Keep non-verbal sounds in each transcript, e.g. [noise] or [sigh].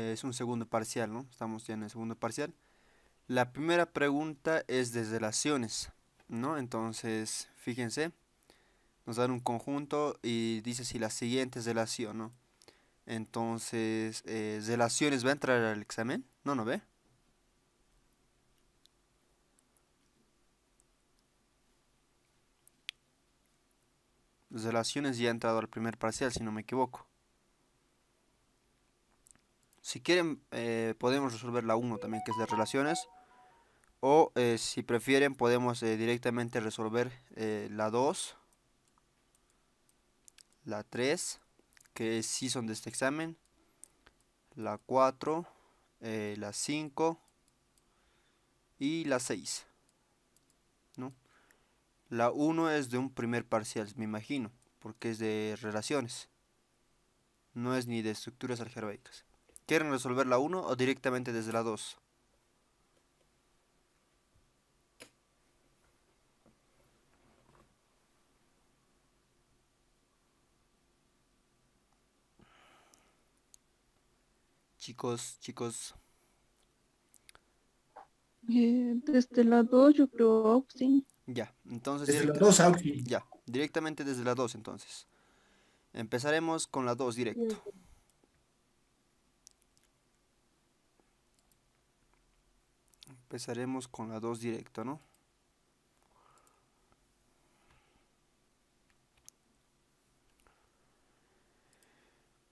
Eh, es un segundo parcial, ¿no? Estamos ya en el segundo parcial. La primera pregunta es de relaciones, ¿no? Entonces, fíjense, nos dan un conjunto y dice si la siguiente es relación, ¿no? Entonces, eh, ¿relaciones va a entrar al examen? No, no ve. Relaciones ya ha entrado al primer parcial, si no me equivoco. Si quieren, eh, podemos resolver la 1 también, que es de relaciones. O eh, si prefieren, podemos eh, directamente resolver la 2, la 3, que sí son de este examen, la 4, la 5 y la 6. La 1 es de un primer parcial, me imagino, porque es de relaciones. No es ni de estructuras algebraicas. ¿Quieren resolver la 1 o directamente desde la 2? Chicos, chicos. desde la 2 yo creo sí. Ya, entonces... Desde la 2 Auxin. Ya, directamente desde la 2 entonces. Empezaremos con la 2 directo. Empezaremos con la dos directa, ¿no?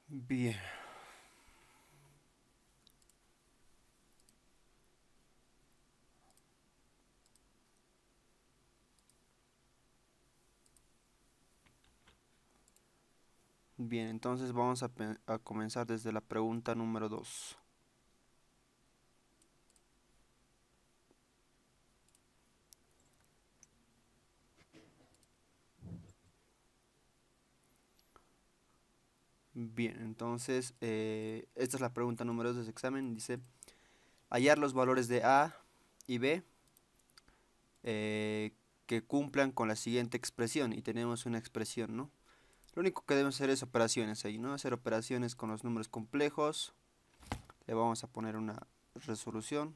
Bien. Bien, entonces vamos a, a comenzar desde la pregunta número 2. Bien, entonces, eh, esta es la pregunta número 2 de ese examen. Dice, hallar los valores de A y B eh, que cumplan con la siguiente expresión. Y tenemos una expresión, ¿no? Lo único que debemos hacer es operaciones ahí, ¿no? Hacer operaciones con los números complejos. Le vamos a poner una resolución.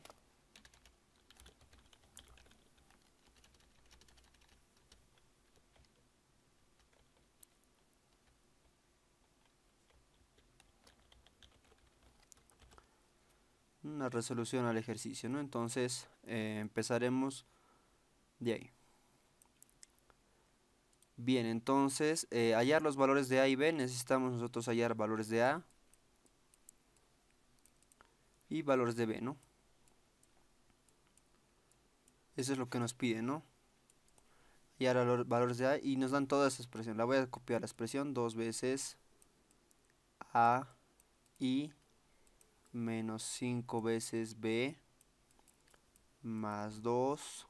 resolución al ejercicio, ¿no? Entonces eh, empezaremos de ahí. Bien, entonces eh, hallar los valores de A y B, necesitamos nosotros hallar valores de A y valores de B, ¿no? Eso es lo que nos pide, ¿no? Hallar los valores de A y nos dan toda esa expresión. La voy a copiar la expresión dos veces A y menos 5 veces b más 2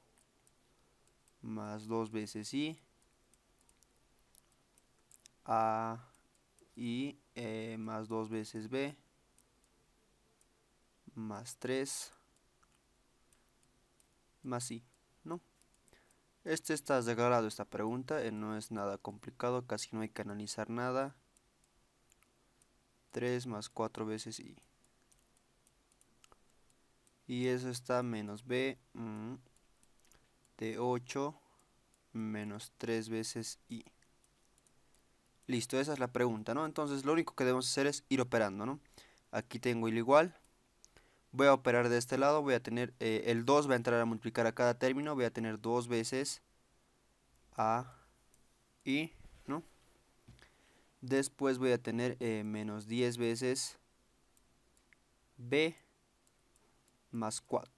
más 2 veces i a y e más 2 veces b más 3 más i no este está regalado esta pregunta eh, no es nada complicado casi no hay que analizar nada 3 más 4 veces i y eso está menos b mm, de 8 menos 3 veces i. Listo, esa es la pregunta, ¿no? Entonces lo único que debemos hacer es ir operando, ¿no? Aquí tengo el igual. Voy a operar de este lado, voy a tener eh, el 2, va a entrar a multiplicar a cada término, voy a tener dos veces a i, ¿no? Después voy a tener eh, menos 10 veces b más 4.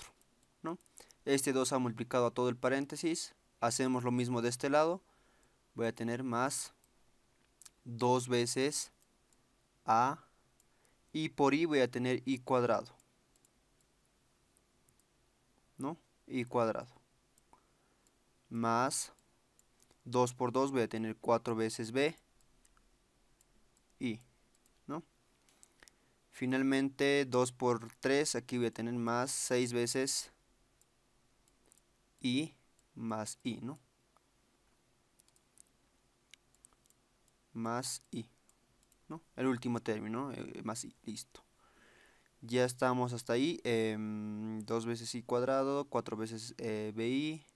Este 2 ha multiplicado a todo el paréntesis. Hacemos lo mismo de este lado. Voy a tener más 2 veces a y por i voy a tener i cuadrado. ¿No? i cuadrado. Más 2 por 2 voy a tener 4 veces b. y Finalmente 2 por 3, aquí voy a tener más 6 veces i más i, ¿no? Más i, ¿no? El último término, eh, más i, listo. Ya estamos hasta ahí, eh, em, 2 veces i cuadrado, 4 veces bi, eh,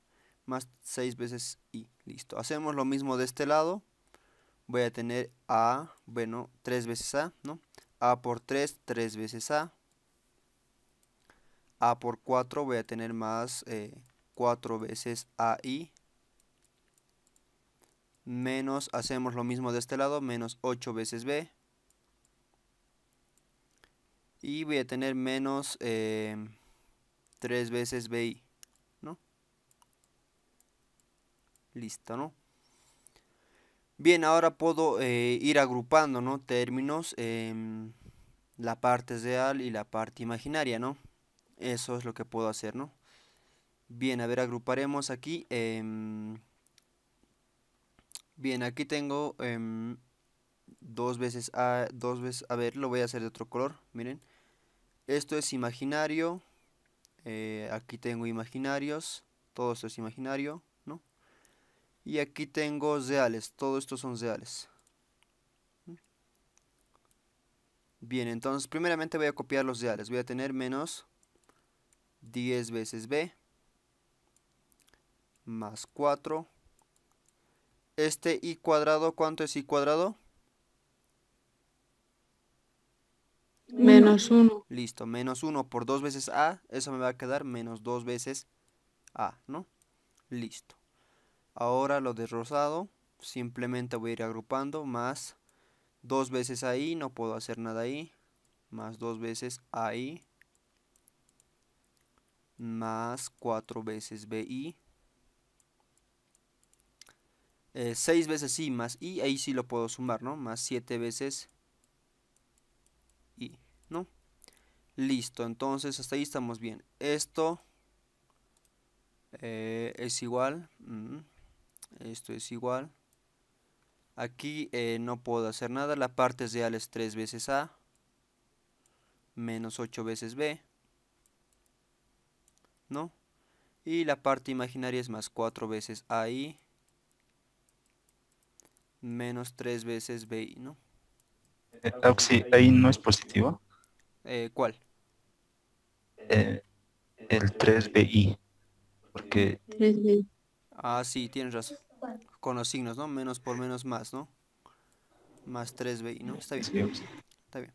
más 6 veces i, listo. Hacemos lo mismo de este lado, voy a tener a, bueno, 3 veces a, ¿no? A por 3, 3 veces A. A por 4 voy a tener más 4 eh, veces AI. Menos, hacemos lo mismo de este lado, menos 8 veces B. Y voy a tener menos 3 em, veces BI. ¿No? Listo, ¿no? Bien, ahora puedo eh, ir agrupando, Términos, em, la parte real y la parte imaginaria, ¿no? Eso es lo que puedo hacer, ¿no? Bien, a ver, agruparemos aquí. Em, bien, aquí tengo em, dos veces, a, ah, dos veces, a ver, lo voy a hacer de otro color, miren. Esto es imaginario. Eh, aquí tengo imaginarios, todo esto es imaginario. Y aquí tengo reales, todo esto son reales. Bien, entonces primeramente voy a copiar los reales. Voy a tener menos 10 veces B más 4. Este i cuadrado, ¿cuánto es i cuadrado? Menos 1. Listo, menos 1 por 2 veces A, eso me va a quedar menos 2 veces A, ¿no? Listo. Ahora lo de rosado, simplemente voy a ir agrupando más dos veces ahí, no puedo hacer nada ahí, más dos veces ahí, más cuatro veces BI. Eh, seis veces I más I, ahí sí lo puedo sumar, ¿no? Más siete veces I, ¿no? Listo, entonces hasta ahí estamos bien. Esto eh, es igual... Mm, esto es igual aquí eh, no puedo hacer nada la parte real es 3 veces a menos 8 veces b no y la parte imaginaria es más 4 veces ai menos 3 veces bi no Auxi, ahí no es positivo eh, ¿cuál? Eh, el 3bi porque 3 ah sí tienes razón con los signos, ¿no? Menos por menos más, ¿no? Más 3bi, ¿no? Está bien. Está bien.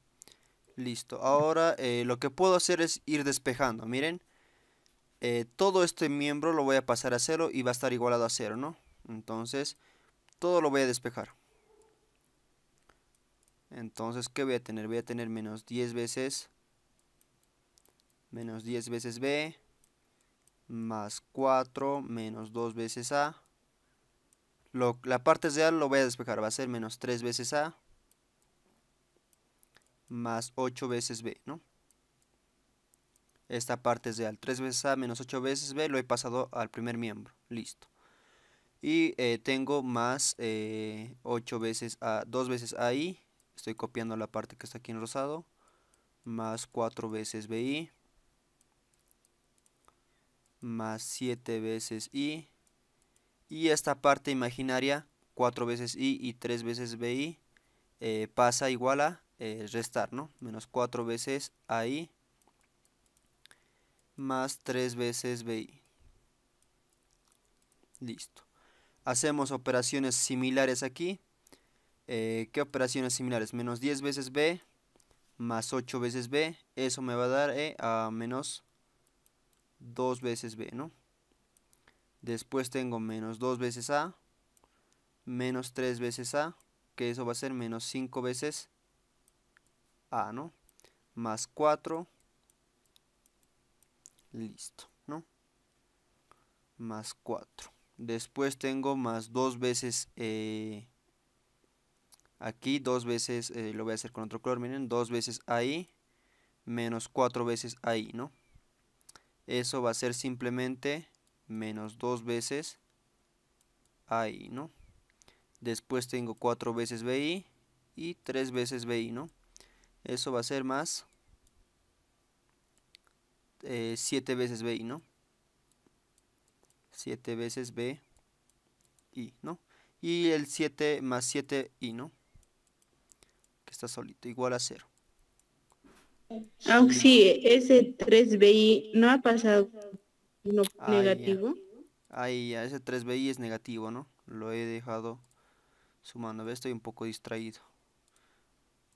Listo. Ahora eh, lo que puedo hacer es ir despejando. Miren. Eh, todo este miembro lo voy a pasar a cero y va a estar igualado a cero, ¿no? Entonces, todo lo voy a despejar. Entonces, ¿qué voy a tener? Voy a tener menos 10 veces. Menos 10 veces B. Más 4. Menos 2 veces A la parte real lo voy a despejar. Va a ser menos 3 veces A. Más 8 veces B, ¿no? Esta parte es real. 3 veces A menos 8 veces B lo he pasado al primer miembro. Listo. Y eh, tengo más 8 eh, veces A. 2 veces AI. Estoy copiando la parte que está aquí en rosado. Más 4 veces BI. Más 7 veces I y esta parte imaginaria 4 veces i y 3 veces bi eh, pasa igual a eh, restar, ¿no? Menos 4 veces ai más 3 veces bi. Listo. Hacemos operaciones similares aquí. Eh, ¿Qué operaciones similares? Menos 10 veces b más 8 veces b. Eso me va a dar a menos 2 veces b, ¿no? Después tengo menos 2 veces A, menos 3 veces A, que eso va a ser menos 5 veces A, ¿no? Más 4, listo, ¿no? Más 4. Después tengo más 2 veces, eh, aquí 2 veces, eh, lo voy a hacer con otro color, miren, 2 veces ahí, menos 4 veces ahí, ¿no? Eso va a ser simplemente menos 2 veces AI, ¿no? Después tengo 4 veces BI y 3 veces BI, ¿no? Eso va a ser más eh, veces BI, ¿no? 7 veces BI, ¿no? Y el 7 más 7I, ¿no? Que está solito, igual a 0. sí, ese 3BI no ha pasado no, negativo. Ahí, ese 3BI es negativo, ¿no? Lo he dejado sumando. Estoy un poco distraído.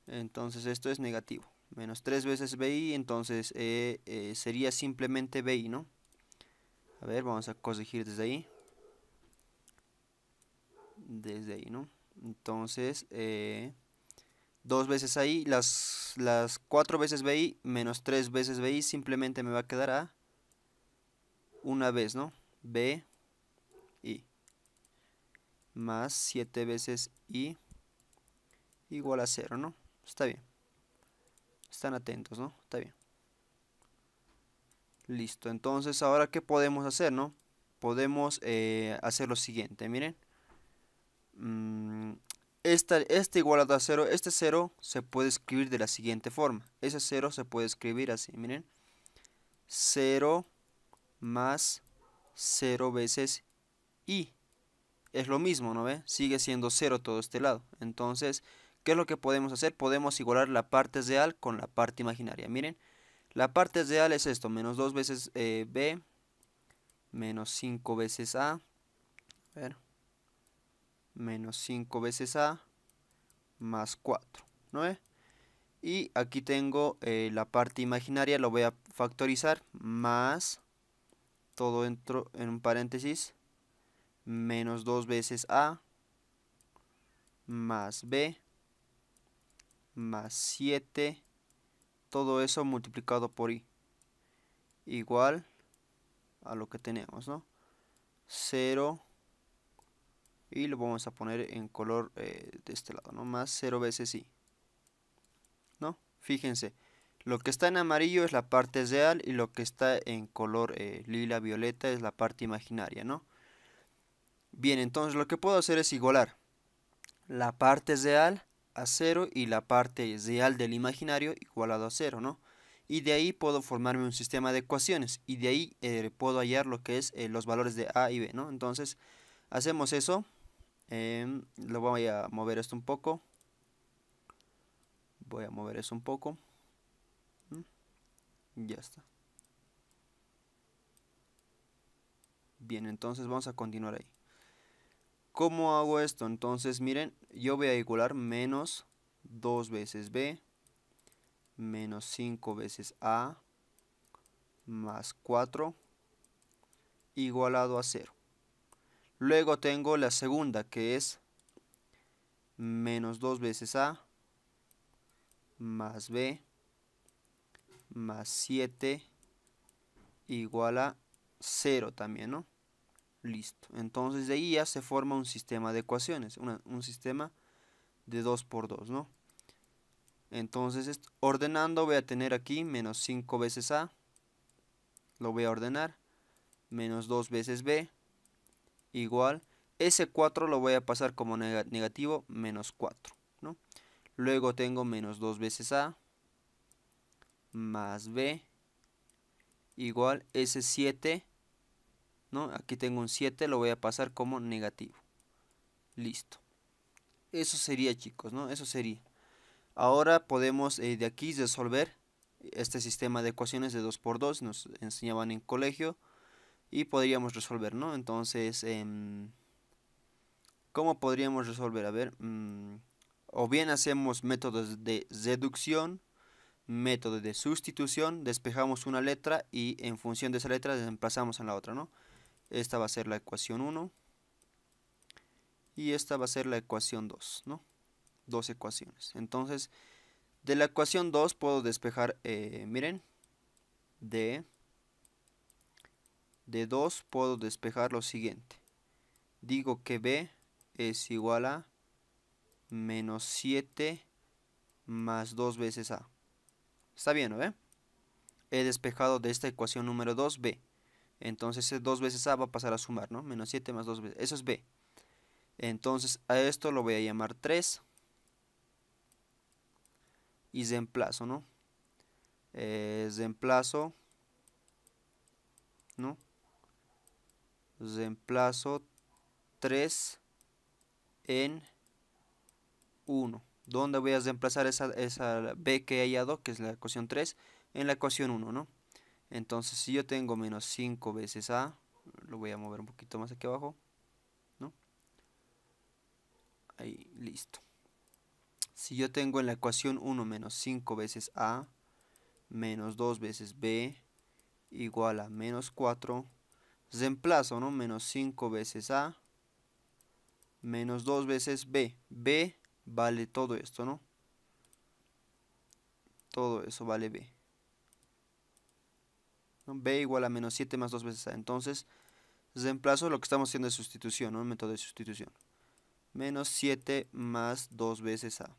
Entonces esto es negativo. Menos 3 veces BI, entonces eh, eh, sería simplemente BI, ¿no? A ver, vamos a corregir desde ahí. Desde ahí, ¿no? Entonces, eh, dos veces ahí, las, las 4 veces BI menos 3 veces BI simplemente me va a quedar a una vez, ¿no? B, I. Más 7 veces I igual a 0, ¿no? Está bien. Están atentos, ¿no? Está bien. Listo. Entonces, ahora, ¿qué podemos hacer, no? Podemos eh, hacer lo siguiente, miren. Mm, esta, este igual a 0, este 0 se puede escribir de la siguiente forma. Ese 0 se puede escribir así, miren. 0 más 0 veces i. Es lo mismo, ¿no ve? Sigue siendo 0 todo este lado. Entonces, ¿qué es lo que podemos hacer? Podemos igualar la parte real con la parte imaginaria. Miren, la parte real es esto, menos 2 veces eh, b, menos 5 veces a, a ver, menos 5 veces a, más 4, ¿no ve? Y aquí tengo eh, la parte imaginaria, lo voy a factorizar, más todo entro en un paréntesis, menos 2 veces A, más B, más 7, todo eso multiplicado por I, igual a lo que tenemos, ¿no? 0 y lo vamos a poner en color eh, de este lado, ¿no? Más 0 veces I, ¿no? Fíjense, lo que está en amarillo es la parte real y lo que está en color eh, lila violeta es la parte imaginaria, ¿no? Bien, entonces lo que puedo hacer es igualar la parte real a cero y la parte real del imaginario igualado a cero, ¿no? Y de ahí puedo formarme un sistema de ecuaciones y de ahí eh, puedo hallar lo que es eh, los valores de A y B, ¿no? Entonces hacemos eso. Em, lo voy a mover esto un poco. Voy a mover esto un poco. Ya está. Bien, entonces vamos a continuar ahí. ¿Cómo hago esto? Entonces, miren, yo voy a igualar menos 2 veces B, menos 5 veces A, más 4, igualado a 0. Luego tengo la segunda, que es menos 2 veces A, más B, más 7 igual a 0 también, ¿no? Listo. Entonces de ahí ya se forma un sistema de ecuaciones, un sistema de 2 por 2, ¿no? Entonces ordenando voy a tener aquí menos 5 veces A, lo voy a ordenar, menos 2 veces B, igual, ese 4 lo voy a pasar como negativo, menos 4, ¿no? Luego tengo menos 2 veces A, más B igual ese 7, ¿no? Aquí tengo un 7, lo voy a pasar como negativo. Listo. Eso sería, chicos, ¿no? Eso sería. Ahora podemos eh, de aquí resolver este sistema de ecuaciones de 2 por 2 nos enseñaban en colegio y podríamos resolver, ¿no? Entonces, em, ¿cómo podríamos resolver? A ver, mm, o bien hacemos métodos de deducción método de sustitución, despejamos una letra y en función de esa letra Desemplazamos en la otra, ¿no? Esta va a ser la ecuación 1 y esta va a ser la ecuación 2, Dos ecuaciones. Entonces, de la ecuación 2 puedo despejar, eh, miren, de, de 2 puedo despejar lo siguiente. Digo que B es igual a menos 7 más 2 veces A. Está bien, ¿no He despejado de esta ecuación número 2b. Entonces 2 veces a va a pasar a sumar, ¿no? Menos 7 más 2 veces. Eso es b. Entonces a esto lo voy a llamar 3. Y reemplazo, ¿no? Eh, reemplazo. ¿No? Reemplazo 3 en 1. ¿Dónde voy a reemplazar esa, esa b que he hallado, que es la ecuación 3, en la ecuación 1, ¿no? Entonces, si yo tengo menos 5 veces a, lo voy a mover un poquito más aquí abajo, ¿no? Ahí, listo. Si yo tengo en la ecuación 1 menos 5 veces a, menos 2 veces b, igual a menos 4, reemplazo, ¿no? Menos 5 veces a, menos 2 veces b. b vale todo esto, ¿no? Todo eso vale b. b igual a menos 7 más 2 veces a. Entonces, reemplazo lo que estamos haciendo de sustitución, ¿no? un método de sustitución. Menos 7 más 2 veces a.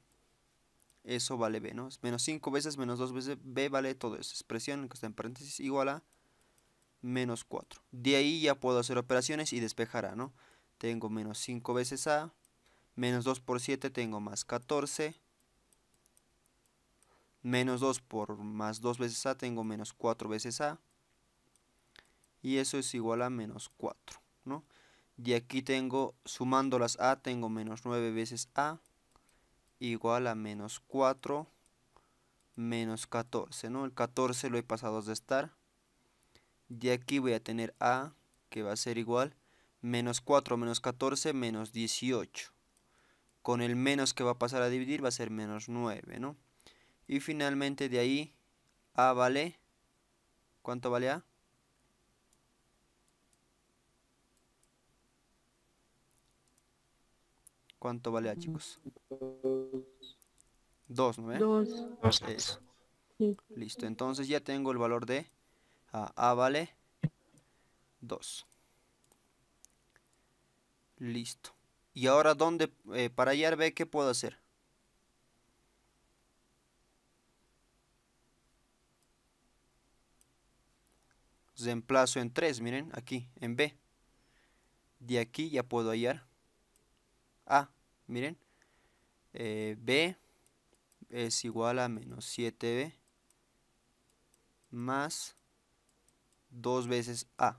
Eso vale b, ¿no? menos 5 veces menos 2 veces b vale todo eso. Expresión que está en paréntesis igual a menos 4. De ahí ya puedo hacer operaciones y despejará ¿no? Tengo menos 5 veces a Menos 2 por 7 tengo más 14. Menos 2 por más 2 veces A tengo menos 4 veces A. Y eso es igual a menos 4, ¿no? Y aquí tengo, sumando las A, tengo menos 9 veces A. Igual a menos 4 menos 14, ¿no? El 14 lo he pasado de estar. Y aquí voy a tener A, que va a ser igual, menos 4 menos 14 menos 18 con el menos que va a pasar a dividir va a ser menos 9, ¿no? Y finalmente de ahí A vale, ¿cuánto vale A? ¿Cuánto vale A, chicos? 2, ¿no? 2. Eso. Listo, entonces ya tengo el valor de A. A vale 2. Listo. Y ahora, ¿dónde? Eh, para hallar B, ¿qué puedo hacer? Reemplazo en 3, miren, aquí, en B. De aquí ya puedo hallar A, miren. Eh, B es igual a menos 7B más 2 veces A.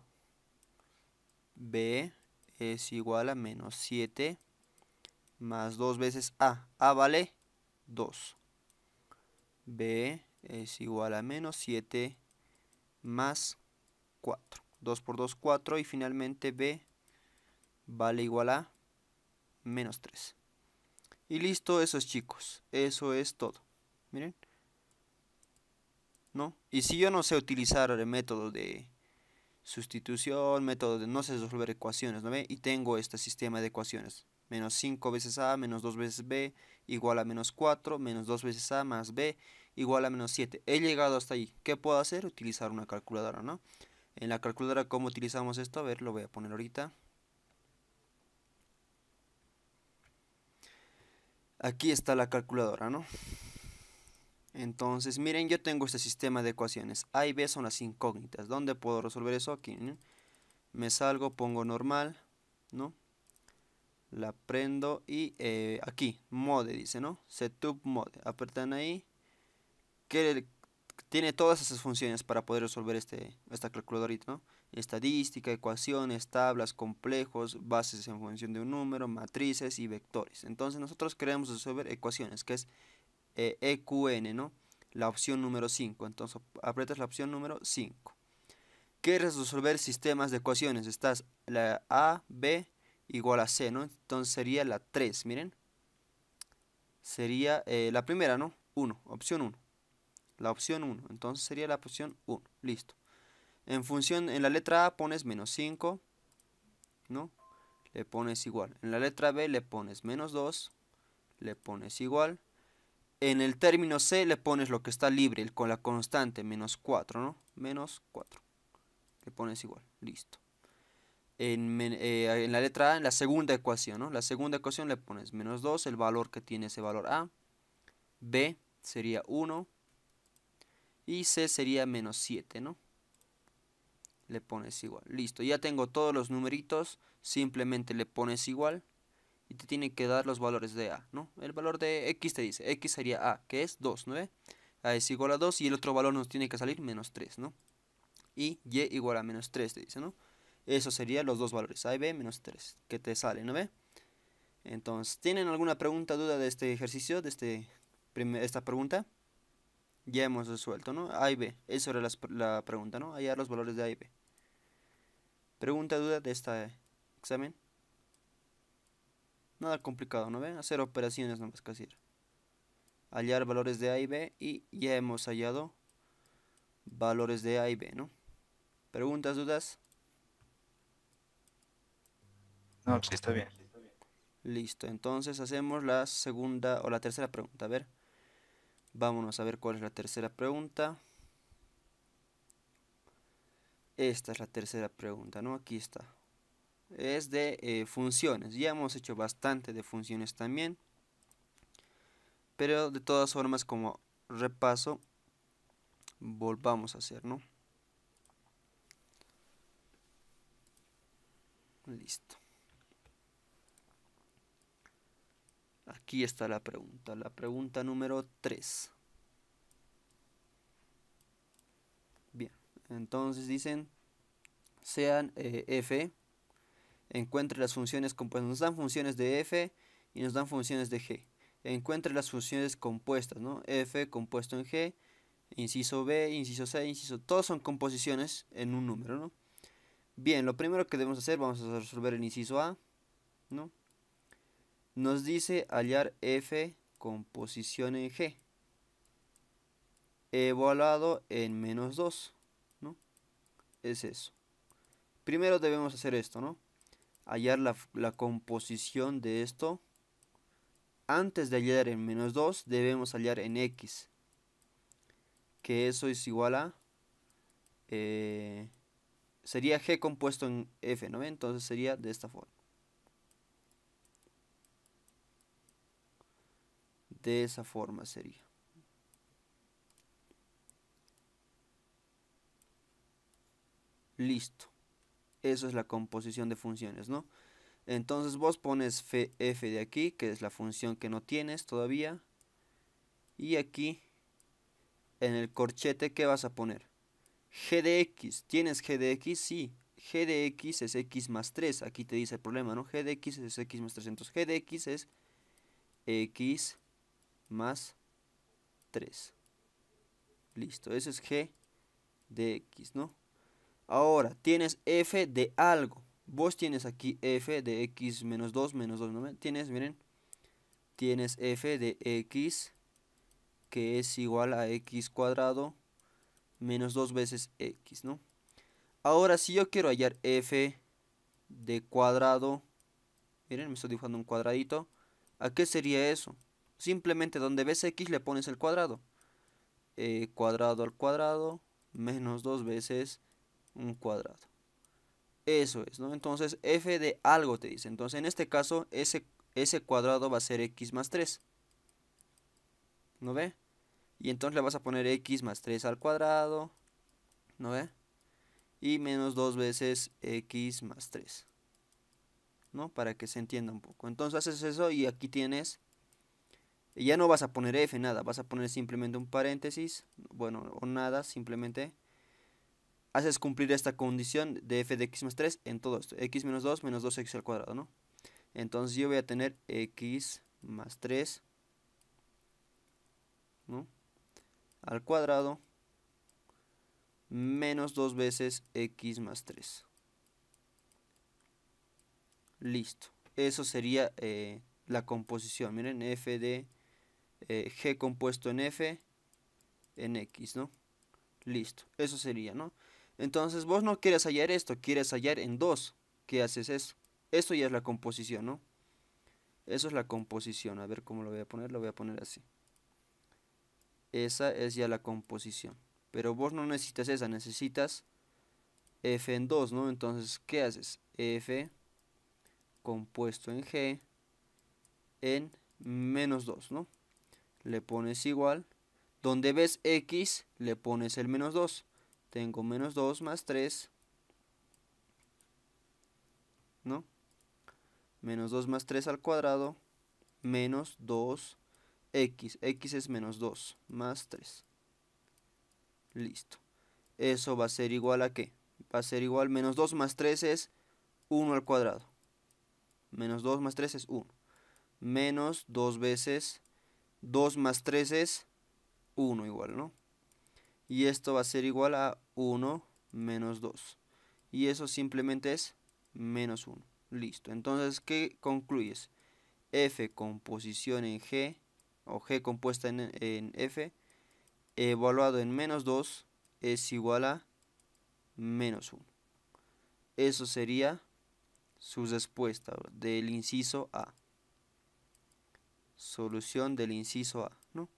B es igual a menos 7 más 2 veces A. A vale 2. B es igual a menos 7 más 4. 2 por 2, 4. Y finalmente B vale igual a menos 3. Y listo, eso es, chicos. Eso es todo. Miren. ¿No? Y si yo no sé utilizar el método de sustitución, método de no sé resolver ecuaciones, ¿no ve? Y tengo este sistema de ecuaciones. Menos 5 veces A menos 2 veces B igual a menos 4, menos 2 veces A más B igual a menos 7. He llegado hasta ahí. ¿Qué puedo hacer? Utilizar una calculadora, ¿no? En la calculadora, ¿cómo utilizamos esto? A ver, lo voy a poner ahorita. Aquí está la calculadora, ¿no? Entonces, miren, yo tengo este sistema de ecuaciones. A y B son las incógnitas. ¿Dónde puedo resolver eso? Aquí. ¿eh? Me salgo, pongo normal, ¿no? La prendo y eh, aquí, mode, dice, ¿no? Setup mode. Apretan ahí. tiene todas esas funciones para poder resolver este, esta calculadora, ¿no? Estadística, ecuaciones, tablas, complejos, bases en función de un número, matrices y vectores. Entonces, nosotros queremos resolver ecuaciones, que es EQN, eh, e ¿no? La opción número 5. Entonces aprietas la opción número 5. Quieres resolver sistemas de ecuaciones. Estás la A, B igual a C, ¿no? Entonces sería la 3, miren. Sería eh, la primera, ¿no? 1, opción 1. La opción 1. Entonces sería la opción 1. Listo. En función, en la letra A pones menos 5, ¿no? Le pones igual. En la letra B le pones menos 2, le pones igual en el término C le pones lo que está libre con la constante menos 4, ¿no? Menos 4. Le pones igual, listo. Eh, en, la letra A, en la segunda ecuación, ¿no? La segunda ecuación le pones menos 2, el valor que tiene ese valor A. B sería 1. Y C sería menos 7, ¿no? Le pones igual, listo. Ya tengo todos los numeritos, simplemente le pones igual y te tiene que dar los valores de A, ¿no? El valor de X te dice, X sería A, que es 2, ¿no? A es igual a 2 y el otro valor nos tiene que salir menos 3, ¿no? Y Y igual a menos 3 te dice, ¿no? Eso serían los dos valores, A y B menos 3, que te sale, ¿no ve? Entonces, ¿tienen alguna pregunta, duda de este ejercicio, de este esta pregunta? Ya hemos resuelto, ¿no? A y B, eso era la, pregunta, ¿no? Hallar los valores de A y B. ¿Pregunta, duda de este examen? Nada complicado, ¿no ven? Hacer operaciones nomás que hacer, Hallar valores de A y B y ya hemos hallado valores de A y B, ¿no? ¿Preguntas, dudas? No, sí está bien. Listo, entonces hacemos la segunda o la tercera pregunta. A ver, vámonos a ver cuál es la tercera pregunta. Esta es la tercera pregunta, ¿no? Aquí está es de eh, funciones. Ya hemos hecho bastante de funciones también. Pero de todas formas, como repaso, volvamos a hacer, Listo. Aquí está la pregunta, la pregunta número 3. Bien, entonces dicen, sean eh, F Encuentre las funciones compuestas. Nos dan funciones de f y nos dan funciones de g. Encuentre las funciones compuestas, ¿no? f compuesto en g, inciso b, inciso c, inciso... Todos son composiciones en un número, ¿no? Bien, lo primero que debemos hacer, vamos a resolver el inciso a, ¿no? Nos dice hallar f composición en g. Evaluado en menos 2, ¿no? Es eso. Primero debemos hacer esto, ¿no? hallar la, composición de esto. Antes de hallar en menos 2 debemos hallar en x. Que eso es igual a... Eh, sería g compuesto en f, ¿no? Entonces sería de esta forma. De esa forma sería. Listo. Eso es la composición de funciones, ¿no? Entonces vos pones f de aquí, que es la función que no tienes todavía. Y aquí, en el corchete, ¿qué vas a poner? g de x. ¿Tienes g de x? Sí. g de x es x más 3. Aquí te dice el problema, ¿no? g de x es x más 3. Entonces g de x es x más 3. Listo, Ese es g de x, ¿no? Ahora, tienes f de algo. Vos tienes aquí f de x menos 2, menos 2, Tienes, miren, tienes f de x que es igual a x cuadrado menos 2 veces x, ¿no? Ahora, si yo quiero hallar f de cuadrado, miren, me estoy dibujando un cuadradito, ¿a qué sería eso? Simplemente donde ves x le pones el cuadrado. Eh, cuadrado al cuadrado menos 2 veces un cuadrado. Eso es, ¿no? Entonces f de algo te dice. Entonces en este caso ese, ese cuadrado va a ser x más 3. ¿No ve? Y entonces le vas a poner x más 3 al cuadrado. ¿No ve? Y menos dos veces x más 3. ¿No? Para que se entienda un poco. Entonces haces eso y aquí tienes... Ya no vas a poner f, nada. Vas a poner simplemente un paréntesis. Bueno, o nada, simplemente haces cumplir esta condición de f de x más 3 en todo esto. x menos 2 menos 2x al cuadrado, ¿no? Entonces yo voy a tener x más 3, ¿no? Al cuadrado menos 2 veces x más 3. Listo. Eso sería eh, la composición. Miren, f de eh, g compuesto en f en x, ¿no? Listo. Eso sería, ¿no? Entonces vos no quieres hallar esto, quieres hallar en dos. ¿Qué haces eso? Esto ya es la composición, ¿no? Eso es la composición. A ver cómo lo voy a poner. Lo voy a poner así. Esa es ya la composición. Pero vos no necesitas esa, necesitas F en 2, ¿no? Entonces, ¿qué haces? F compuesto en G en menos 2, ¿no? Le pones igual. Donde ves X, le pones el menos 2. Tengo menos 2 más 3. ¿No? Menos 2 más 3 al cuadrado. Menos 2x. x es menos 2 más 3. Listo. Eso va a ser igual a qué? Va a ser igual menos 2 más 3 es 1 al cuadrado. Menos 2 más 3 es 1. Menos 2 veces 2 más 3 es 1 igual, ¿no? Y esto va a ser igual a 1 menos 2. Y eso simplemente es menos 1. Listo. Entonces, ¿qué concluyes? F composición en G o G compuesta en, en F evaluado en menos 2 es igual a menos 1. Eso sería su respuesta del inciso A. Solución del inciso A, ¿no?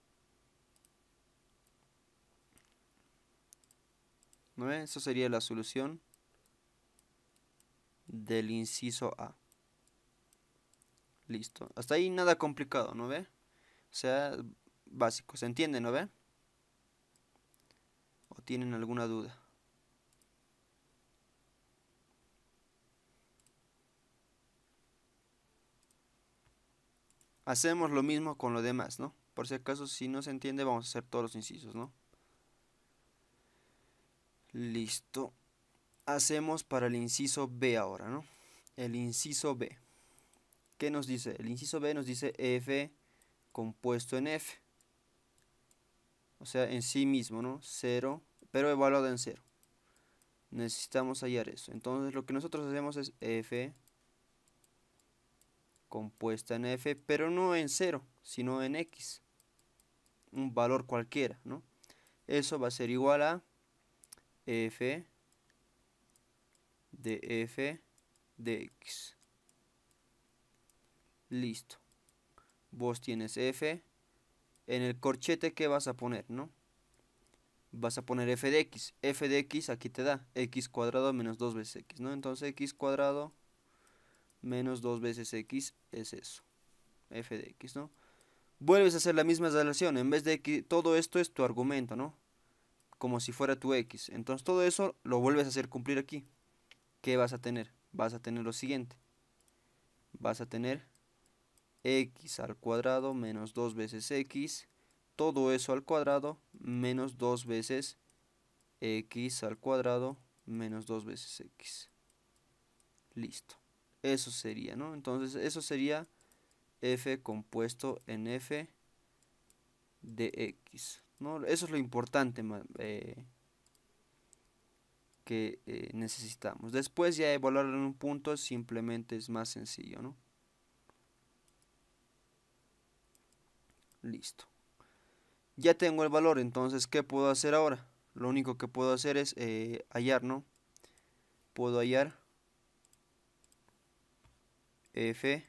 ¿No ve Eso sería la solución del inciso A. Listo. Hasta ahí nada complicado, ¿no ve? O sea, básico. ¿Se entiende, no ve? ¿O tienen alguna duda? Hacemos lo mismo con lo demás, ¿no? Por si acaso, si no se entiende, vamos a hacer todos los incisos, ¿no? Listo. Hacemos para el inciso B ahora, ¿no? El inciso B. ¿Qué nos dice? El inciso B nos dice F compuesto en F. O sea, en sí mismo, ¿no? 0, pero evaluado en 0. Necesitamos hallar eso. Entonces lo que nosotros hacemos es F compuesta en f, pero no en 0, sino en x. Un valor cualquiera, ¿no? Eso va a ser igual a f de f de x. Listo. Vos tienes f en el corchete que vas a poner, ¿no? Vas a poner f de x. f de x aquí te da x cuadrado menos 2 veces x, ¿no? Entonces x cuadrado menos 2 veces x es eso. f de x, ¿no? Vuelves a hacer la misma relación. En vez de que todo esto es tu argumento, ¿no? como si fuera tu x. Entonces todo eso lo vuelves a hacer cumplir aquí. ¿Qué vas a tener? Vas a tener lo siguiente. Vas a tener x al cuadrado menos 2 veces x. Todo eso al cuadrado menos 2 veces x al cuadrado menos 2 veces x. Listo. Eso sería, ¿no? Entonces eso sería f compuesto en f de x. ¿no? Eso es lo importante eh, que eh, necesitamos. Después ya evaluar en un punto simplemente es más sencillo, ¿no? Listo. Ya tengo el valor, entonces, ¿qué puedo hacer ahora? Lo único que puedo hacer es eh, hallar, ¿no? Puedo hallar F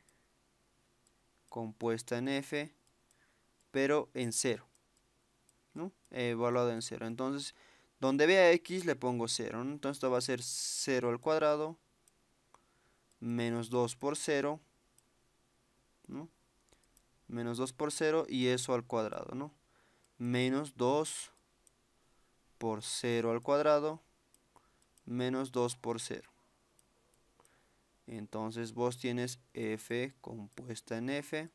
compuesta en F, pero en cero. ¿no? evaluado eh, en 0. Entonces, donde vea x le pongo 0. Entonces, esto va a ser 0 al cuadrado menos 2 por 0, Menos 2 por 0 y eso al cuadrado, Menos 2 por 0 al cuadrado menos 2 por 0. Entonces vos tienes f compuesta en f,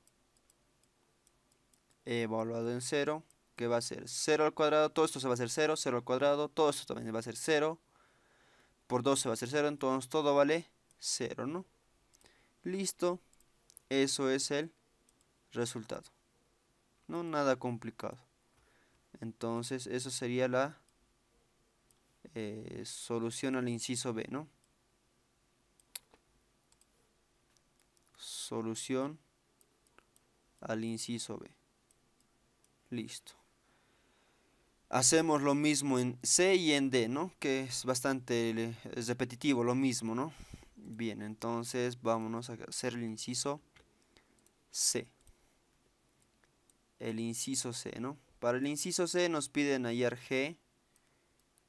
e evaluado en 0, que va a ser 0 al cuadrado, todo esto se va a hacer 0, 0 al cuadrado, todo esto también va a ser 0, por 2 se va a hacer 0, entonces todo vale 0, ¿no? Listo, eso es el resultado, no nada complicado. Entonces eso sería la eh, solución al inciso B, ¿no? Solución al inciso B. Listo hacemos lo mismo en C y en D, ¿no? Que es bastante repetitivo, lo mismo, ¿no? Bien, entonces vámonos a hacer el inciso C. El inciso C, ¿no? Para el inciso C nos piden hallar G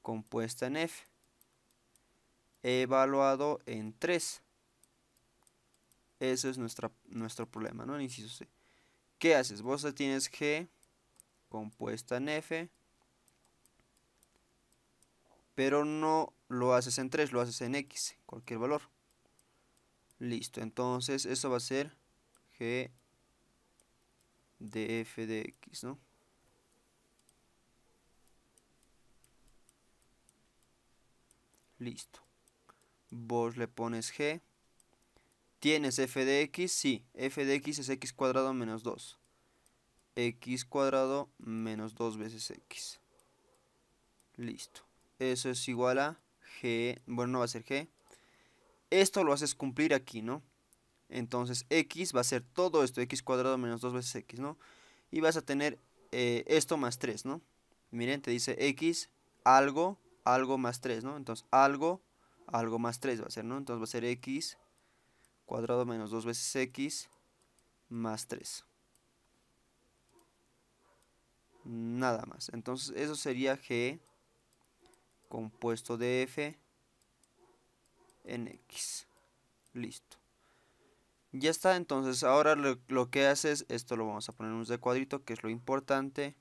compuesta en F. Evaluado en 3. Eso es nuestra, nuestro problema, ¿no? El inciso C. ¿Qué haces? Vos tienes G compuesta en F pero no lo haces en 3, lo haces en x, cualquier valor. Listo, entonces eso va a ser g de f de x, ¿no? Listo. Vos le pones g. ¿Tienes f de x? Sí, f de x es x cuadrado menos 2. x cuadrado menos 2 veces x. Listo eso es igual a g, bueno, no va a ser g. Esto lo haces cumplir aquí, ¿no? Entonces x va a ser todo esto, x cuadrado menos 2 veces x, ¿no? Y vas a tener eh, esto más 3, ¿no? Miren, te dice x, algo, algo más 3, ¿no? Entonces algo, algo más 3 va a ser, ¿no? Entonces va a ser x cuadrado menos 2 veces x más 3. Nada más. Entonces eso sería g compuesto de f en x. Listo. Ya está, entonces ahora lo, que hace es, esto lo vamos a poner en un de cuadrito, que es lo importante.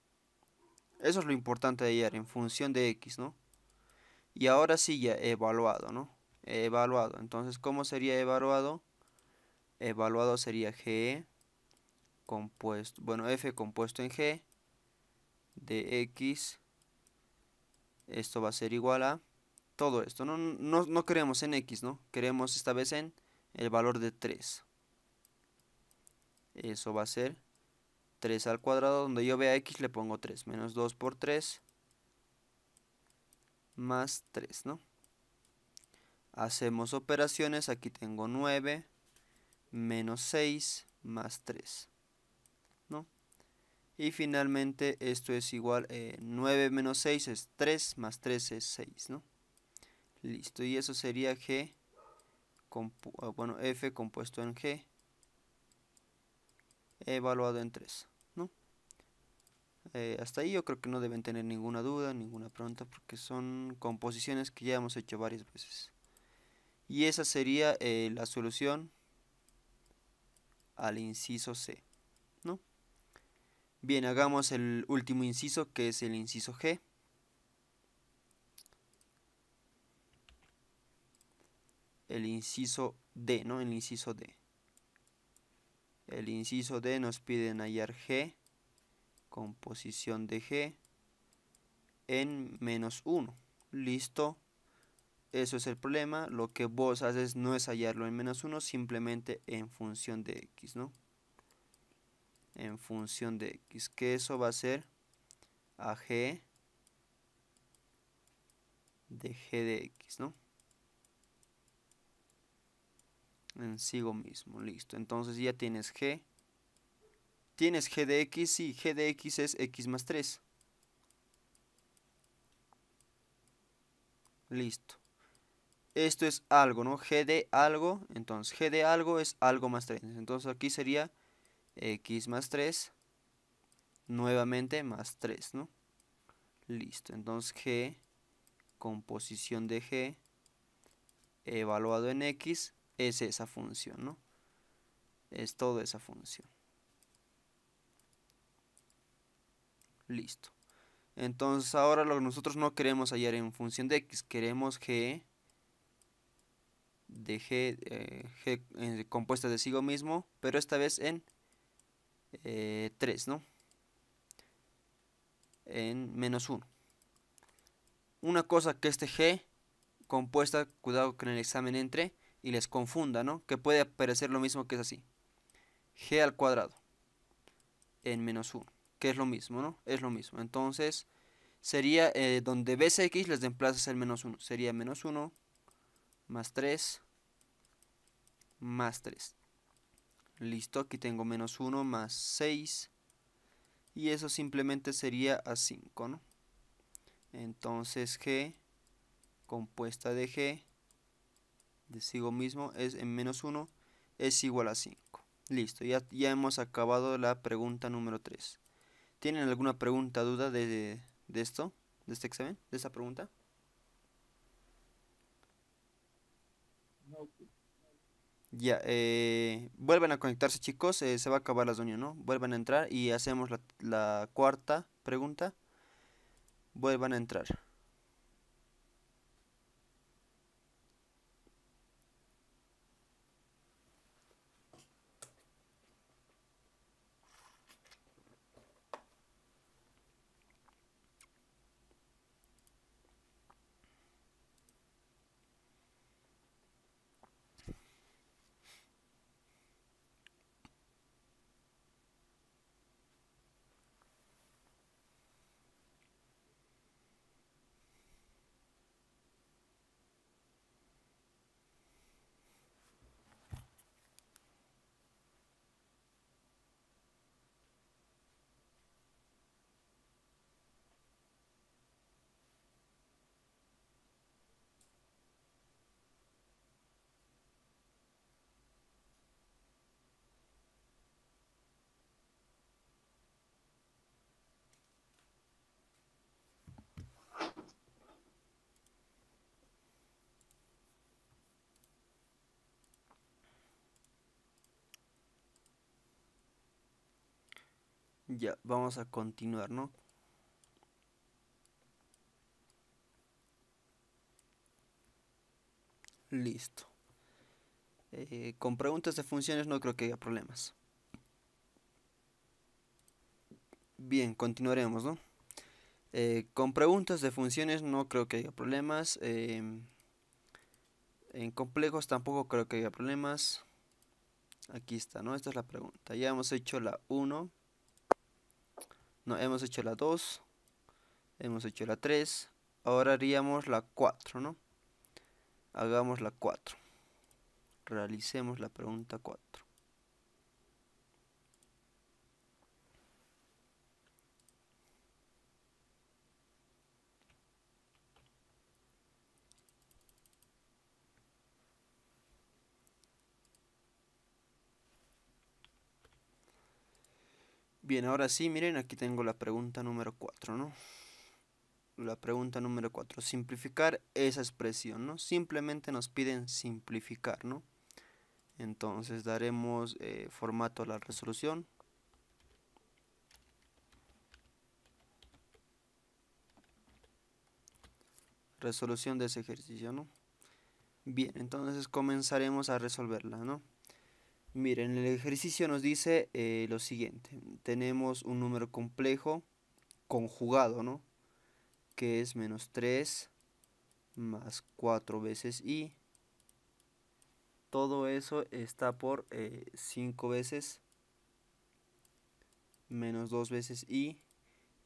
Eso es lo importante de hallar en función de x, ¿no? Y ahora sí ya evaluado, ¿no? Evaluado. Entonces, ¿cómo sería evaluado? Evaluado sería g compuesto, bueno, f compuesto en g de x esto va a ser igual a todo esto. No, no, queremos en x, ¿no? Queremos esta vez en el valor de 3. Eso va a ser 3 al cuadrado. Donde yo vea x le pongo 3. Menos 2 por 3. Más 3, ¿no? Hacemos operaciones. Aquí tengo 9. Menos 6 más 3. Y finalmente esto es igual eh, 9 menos 6 es 3 más 3 es 6, ¿no? Listo, y eso sería G, ah, bueno, F compuesto en G, evaluado en 3, ¿no? Eh, hasta ahí yo creo que no deben tener ninguna duda, ninguna pregunta, porque son composiciones que ya hemos hecho varias veces. Y esa sería eh, la solución al inciso C, ¿no? Bien, hagamos el último inciso, que es el inciso G. El inciso D, ¿no? El inciso D. El inciso D nos piden hallar G, composición de G, en menos 1. Listo. Eso es el problema. Lo que vos haces no es hallarlo en menos 1, simplemente en función de X, ¿no? en función de x, que eso va a ser a g de g de x, ¿no? En sigo mismo, listo. Entonces ya tienes g. Tienes g de x y g de x es x más 3. Listo. Esto es algo, ¿no? g de algo, entonces g de algo es algo más 3. Entonces aquí sería x más 3, nuevamente más 3, ¿no? Listo, entonces g, composición de g, evaluado en x, es esa función, ¿no? Es toda esa función. Listo. Entonces ahora lo que nosotros no queremos hallar en función de x, queremos g de g, eh, g eh, compuesta de sí mismo, pero esta vez en 3, eh, ¿no? En menos 1. Una cosa que este G compuesta, cuidado que en el examen entre y les confunda, ¿no? Que puede parecer lo mismo que es así. G al cuadrado en menos 1, que es lo mismo, ¿no? Es lo mismo. Entonces, sería eh, donde ves les desplazas el menos 1. Sería menos 1 más 3 más 3. Listo, aquí tengo menos 1 más 6. Y eso simplemente sería a 5, ¿no? Entonces G compuesta de G de sigo mismo es en menos 1 es igual a 5. Listo, ya, ya hemos acabado la pregunta número 3. ¿Tienen alguna pregunta, duda de, de esto? ¿De este examen? ¿De esta pregunta? Ya, eh, vuelven a conectarse chicos, eh, se va a acabar la doña ¿no? Vuelvan a entrar y hacemos la, la cuarta pregunta. Vuelvan a entrar. Ya, vamos a continuar, ¿no? Listo. Eh, con preguntas de funciones no creo que haya problemas. Bien, continuaremos, ¿no? Eh, con preguntas de funciones no creo que haya problemas. Em, en complejos tampoco creo que haya problemas. Aquí está, ¿no? Esta es la pregunta. Ya hemos hecho la 1 hemos hecho la 2. Hemos hecho la 3. Ahora haríamos la 4, ¿no? Hagamos la 4. Realicemos la pregunta 4. Bien, ahora sí, miren, aquí tengo la pregunta número 4, ¿no? La pregunta número 4, simplificar esa expresión, ¿no? Simplemente nos piden simplificar, ¿no? Entonces daremos eh, formato a la resolución. Resolución de ese ejercicio, ¿no? Bien, entonces comenzaremos a resolverla, ¿no? Miren, el ejercicio nos dice eh, lo siguiente. Tenemos un número complejo conjugado, ¿no? Que es menos 3 más 4 veces i. Todo eso está por 5 eh, veces menos 2 veces i.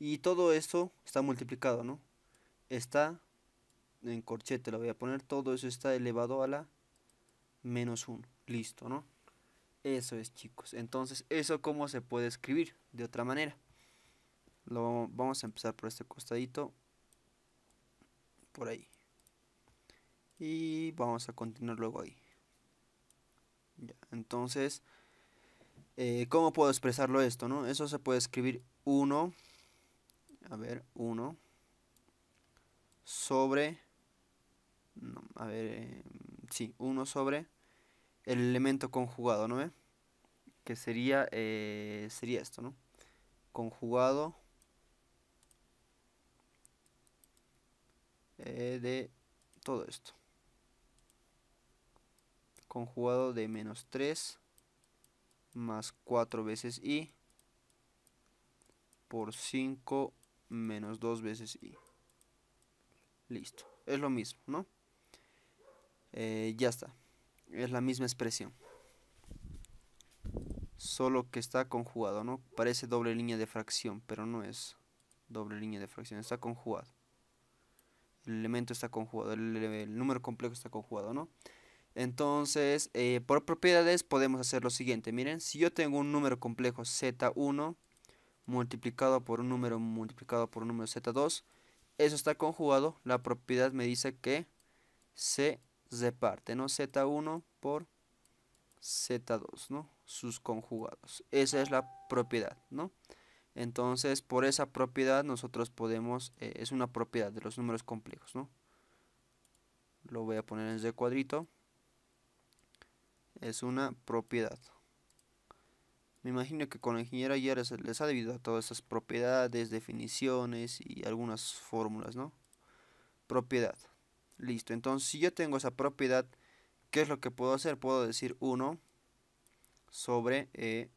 Y todo esto está multiplicado, ¿no? Está en corchete, lo voy a poner. Todo eso está elevado a la menos 1. Listo, ¿no? Eso es, chicos. Entonces, ¿eso cómo se puede escribir? De otra manera. Lo vamos a empezar por este costadito. Por ahí. Y vamos a continuar luego ahí. Ya, entonces, eh, ¿cómo puedo expresarlo esto? No? Eso se puede escribir 1. A ver, 1. Sobre. a ver, eh, sí, 1 sobre el elemento conjugado, ¿no Que sería, eh, sería esto, ¿no? Conjugado eh, de todo esto. Conjugado de menos 3 más 4 veces i por 5 menos 2 veces i. Listo. Es lo mismo, ¿no? Eh, ya está es la misma expresión. Solo que está conjugado, ¿no? Parece doble línea de fracción, pero no es doble línea de fracción, está conjugado. El elemento está conjugado, el, número complejo está conjugado, ¿no? Entonces, eh, por propiedades podemos hacer lo siguiente. Miren, si yo tengo un número complejo Z1 multiplicado por un número multiplicado por un número Z2, eso está conjugado. La propiedad me dice que C parte, ¿no? Z1 por Z2, ¿no? Sus conjugados. Esa es la propiedad, ¿no? Entonces, por esa propiedad nosotros podemos, eh, es una propiedad de los números complejos, Lo voy a poner en Z cuadrito. Es una propiedad. Me imagino que con la ingeniera ayer les, les ha debido a todas esas propiedades, definiciones y algunas fórmulas, ¿no? Propiedad. Listo, entonces si yo tengo esa propiedad, ¿qué es lo que puedo hacer? Puedo decir 1 sobre eh,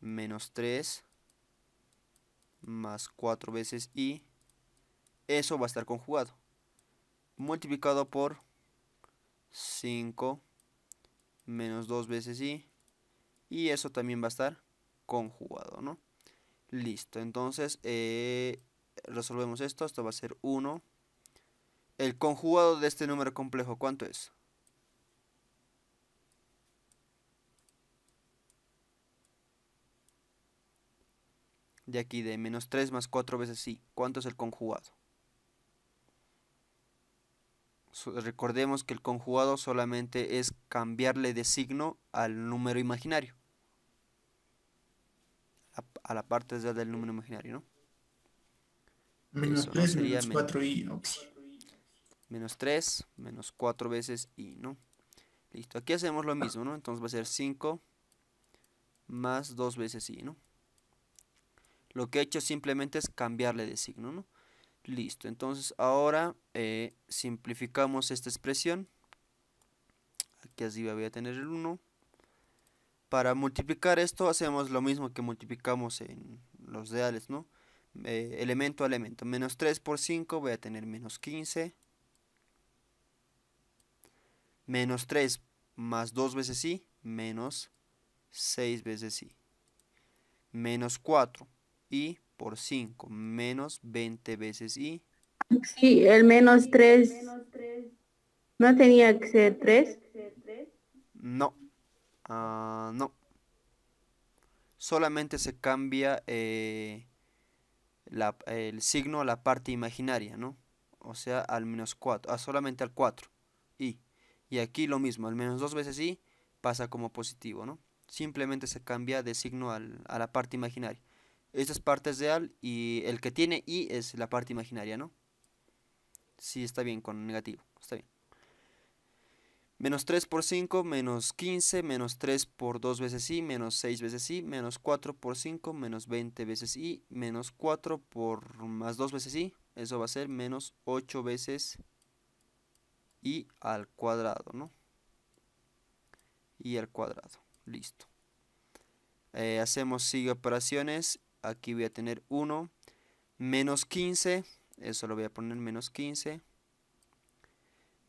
menos 3 más 4 veces i. Eso va a estar conjugado. Multiplicado por 5 menos 2 veces i. Y eso también va a estar conjugado, ¿no? Listo, entonces eh, resolvemos esto. Esto va a ser 1 el conjugado de este número complejo, ¿cuánto es? De aquí, de menos 3 más 4 veces i, ¿Cuánto es el conjugado? Recordemos que el conjugado solamente es cambiarle de signo al número imaginario. A, la parte del número imaginario, ¿no? Menos 3, menos 4 i. Pues menos 3, menos 4 veces y, ¿no? Listo, aquí hacemos lo mismo, ¿no? Entonces va a ser 5 más 2 veces y, ¿no? Lo que he hecho simplemente es cambiarle de signo, ¿no? Listo, entonces ahora eh, simplificamos esta expresión. Aquí así voy a tener el 1. Para multiplicar esto hacemos lo mismo que multiplicamos en los reales, ¿no? Eh, elemento a elemento. Menos 3 por 5 voy a tener menos 15 Menos 3 más 2 veces i, menos 6 veces i. Menos 4, i por 5, menos 20 veces i. Sí, el menos 3 no tenía que ser 3. No, ah, no. Solamente se cambia eh, el signo a la parte imaginaria, ¿no? O sea, al menos 4, ah, solamente al 4. Y aquí lo mismo, al menos dos veces i pasa como positivo, ¿no? Simplemente se cambia de signo a la parte imaginaria. Esta es parte real y el que tiene i es la parte imaginaria, ¿no? Sí, está bien con negativo, está bien. Menos 3 por 5, menos 15, menos 3 por 2 veces i, menos 6 veces i, menos 4 por 5, menos 20 veces i, menos 4 por más 2 veces i, eso va a ser menos 8 veces i y al cuadrado, ¿no? Y al cuadrado, listo. Eh, hacemos sigue operaciones, aquí voy a tener 1, menos 15, eso lo voy a poner menos 15.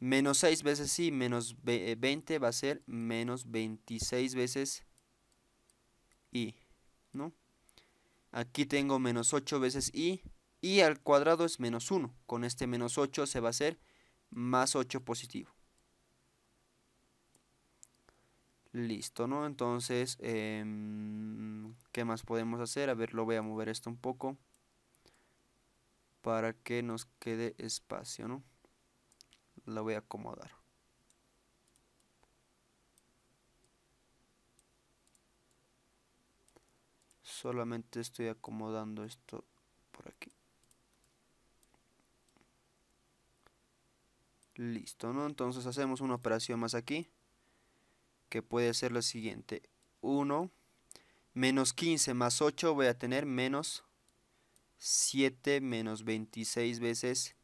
Menos 6 veces y menos 20 eh, va a ser menos 26 veces y, ¿no? Aquí tengo menos 8 veces y, y al cuadrado es menos 1. Con este menos 8 se va a hacer más 8 positivo. Listo, ¿no? Entonces, em, ¿qué más podemos hacer? A ver, lo voy a mover esto un poco para que nos quede espacio, ¿no? lo voy a acomodar. Solamente estoy acomodando esto por aquí. Listo, ¿no? Entonces hacemos una operación más aquí, que puede ser la siguiente. 1 menos 15 más 8 voy a tener menos 7 menos 26 veces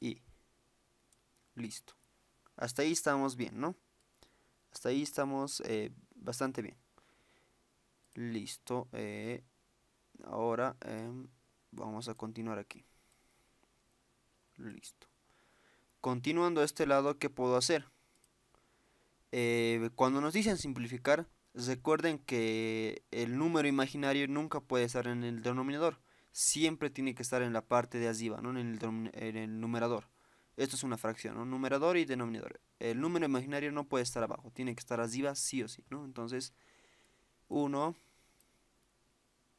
y. Listo. Hasta ahí estamos bien, ¿no? Hasta ahí estamos eh, bastante bien. Listo. Eh, ahora em, vamos a continuar aquí. Listo. Continuando a este lado, ¿qué puedo hacer? Eh, cuando nos dicen simplificar, recuerden que el número imaginario nunca puede estar en el denominador. Siempre tiene que estar en la parte de arriba, no en el, numerador. Esto es una fracción, un numerador y denominador. El número imaginario no puede estar abajo, tiene que estar arriba sí o sí, ¿no? Entonces, 1,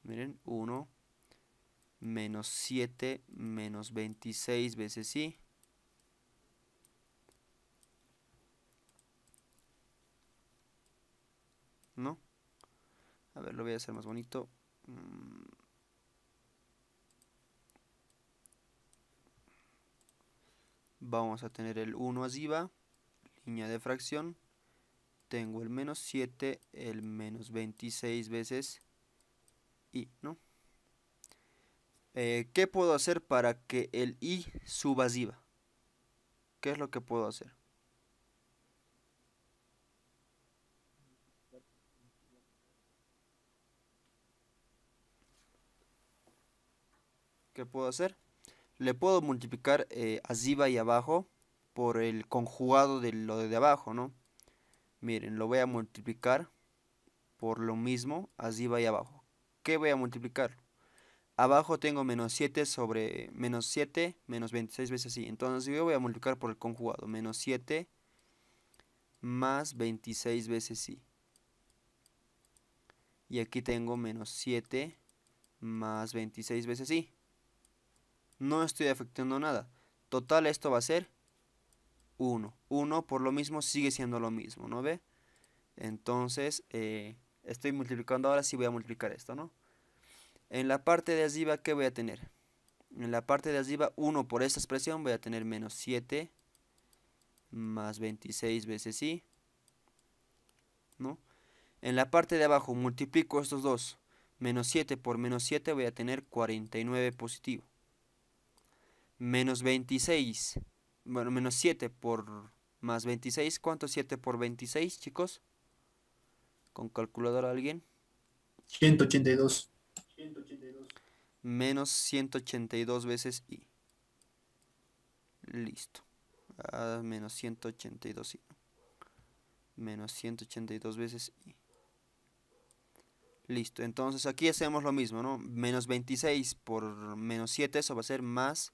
miren, 1 menos 7 menos 26 veces sí A ver, lo voy a hacer más bonito. Mm. Vamos a tener el 1 arriba, línea de fracción. Tengo el menos 7, el menos 26 veces i ¿no? Eh, ¿Qué puedo hacer para que el i suba arriba? ¿Qué es lo que puedo hacer? ¿Qué puedo hacer? Le puedo multiplicar así eh, arriba y abajo por el conjugado de lo de abajo, ¿no? Miren, lo voy a multiplicar por lo mismo así va y abajo. ¿Qué voy a multiplicar? Abajo tengo menos 7 sobre menos 7, menos 26 veces y Entonces yo voy a multiplicar por el conjugado. Menos 7 más 26 veces sí. Y aquí tengo menos 7 más 26 veces sí no estoy afectando nada. Total, esto va a ser 1. 1 por lo mismo sigue siendo lo mismo, ¿no ve? Entonces, eh, estoy multiplicando ahora, sí voy a multiplicar esto, ¿no? En la parte de arriba, ¿qué voy a tener? En la parte de arriba, 1 por esta expresión, voy a tener menos 7 más 26 veces sí, ¿no? En la parte de abajo, multiplico estos dos. Menos 7 por menos 7 voy a tener 49 positivo menos 26, bueno, menos 7 por más 26, ¿cuánto 7 por 26, chicos? ¿Con calculadora alguien? 182. 182. Menos 182 veces i. Listo. Ah, menos 182 i. Menos 182 veces i. Listo. Entonces aquí hacemos lo mismo, ¿no? Menos 26 por menos 7, eso va a ser más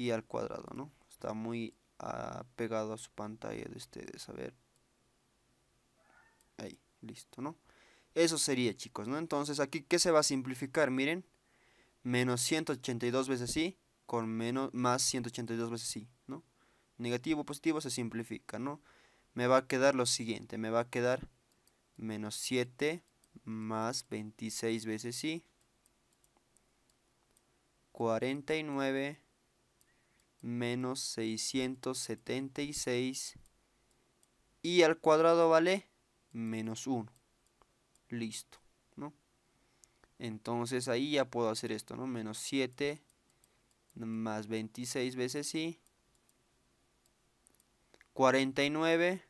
y al cuadrado, ¿no? Está muy pegado a su pantalla de ustedes, a ver. Ahí, listo, ¿no? Eso sería, chicos, ¿no? Entonces, aquí, ¿qué se va a simplificar? Miren, menos 182 veces sí con menos, más 182 veces sí, ¿no? Negativo, positivo, se simplifica, ¿no? Me va a quedar lo siguiente, me va a quedar menos 7 más 26 veces sí, 49 menos 676 y al cuadrado vale menos 1. Listo, ¿no? Entonces ahí ya puedo hacer esto, ¿no? Menos 7 más 26 veces y 49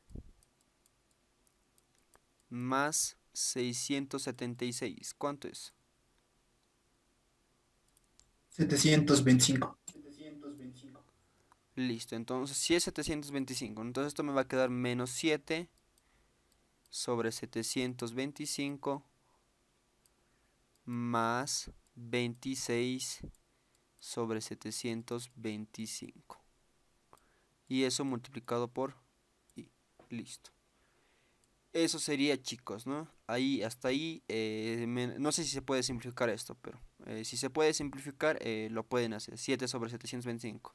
más 676. ¿Cuánto es? 725. Listo, entonces si es 725, entonces esto me va a quedar menos 7 sobre 725 más 26 sobre 725. Y eso multiplicado por y listo. Eso sería chicos, ¿no? Ahí, hasta ahí, eh, no sé si se puede simplificar esto, pero eh, si se puede simplificar, eh, lo pueden hacer. 7 sobre 725.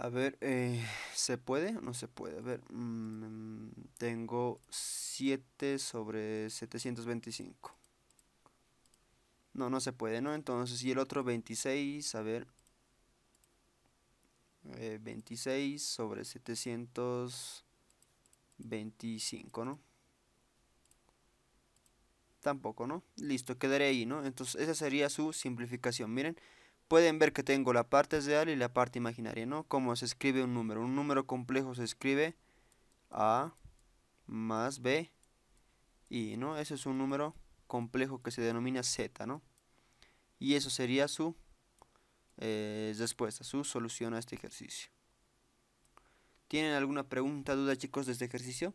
A ver, eh, ¿se puede no se puede? A ver, mm, tengo 7 sobre 725. No, no se puede, ¿no? Entonces, y el otro 26, a ver. 26 eh, sobre 725, ¿no? Tampoco, ¿no? Listo, quedaré ahí, ¿no? Entonces, esa sería su simplificación. Miren, pueden ver que tengo la parte real y la parte imaginaria, ¿no? Cómo se escribe un número. Un número complejo se escribe A más B y, ¿no? Ese es un número complejo que se denomina Z, ¿no? Y eso sería su eh, respuesta, su solución a este ejercicio. ¿Tienen alguna pregunta, duda, chicos, de este ejercicio?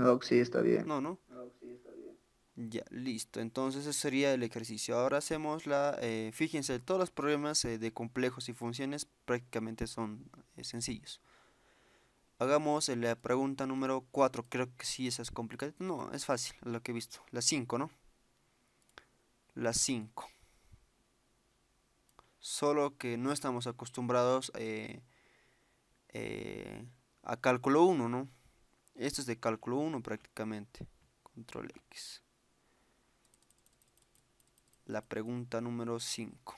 No, sí, está bien. No, no. Ah, ya, listo. Entonces ese sería el ejercicio. Ahora hacemos la, eh, fíjense, todos los problemas eh, de complejos y funciones prácticamente son eh, sencillos. Hagamos la pregunta número 4. Creo que sí, esa es complicada. No, es fácil, lo que he visto. La 5, ¿no? La 5. Solo que no estamos acostumbrados a cálculo 1, ¿no? Esto es de cálculo 1 prácticamente. Control X. La pregunta número 5.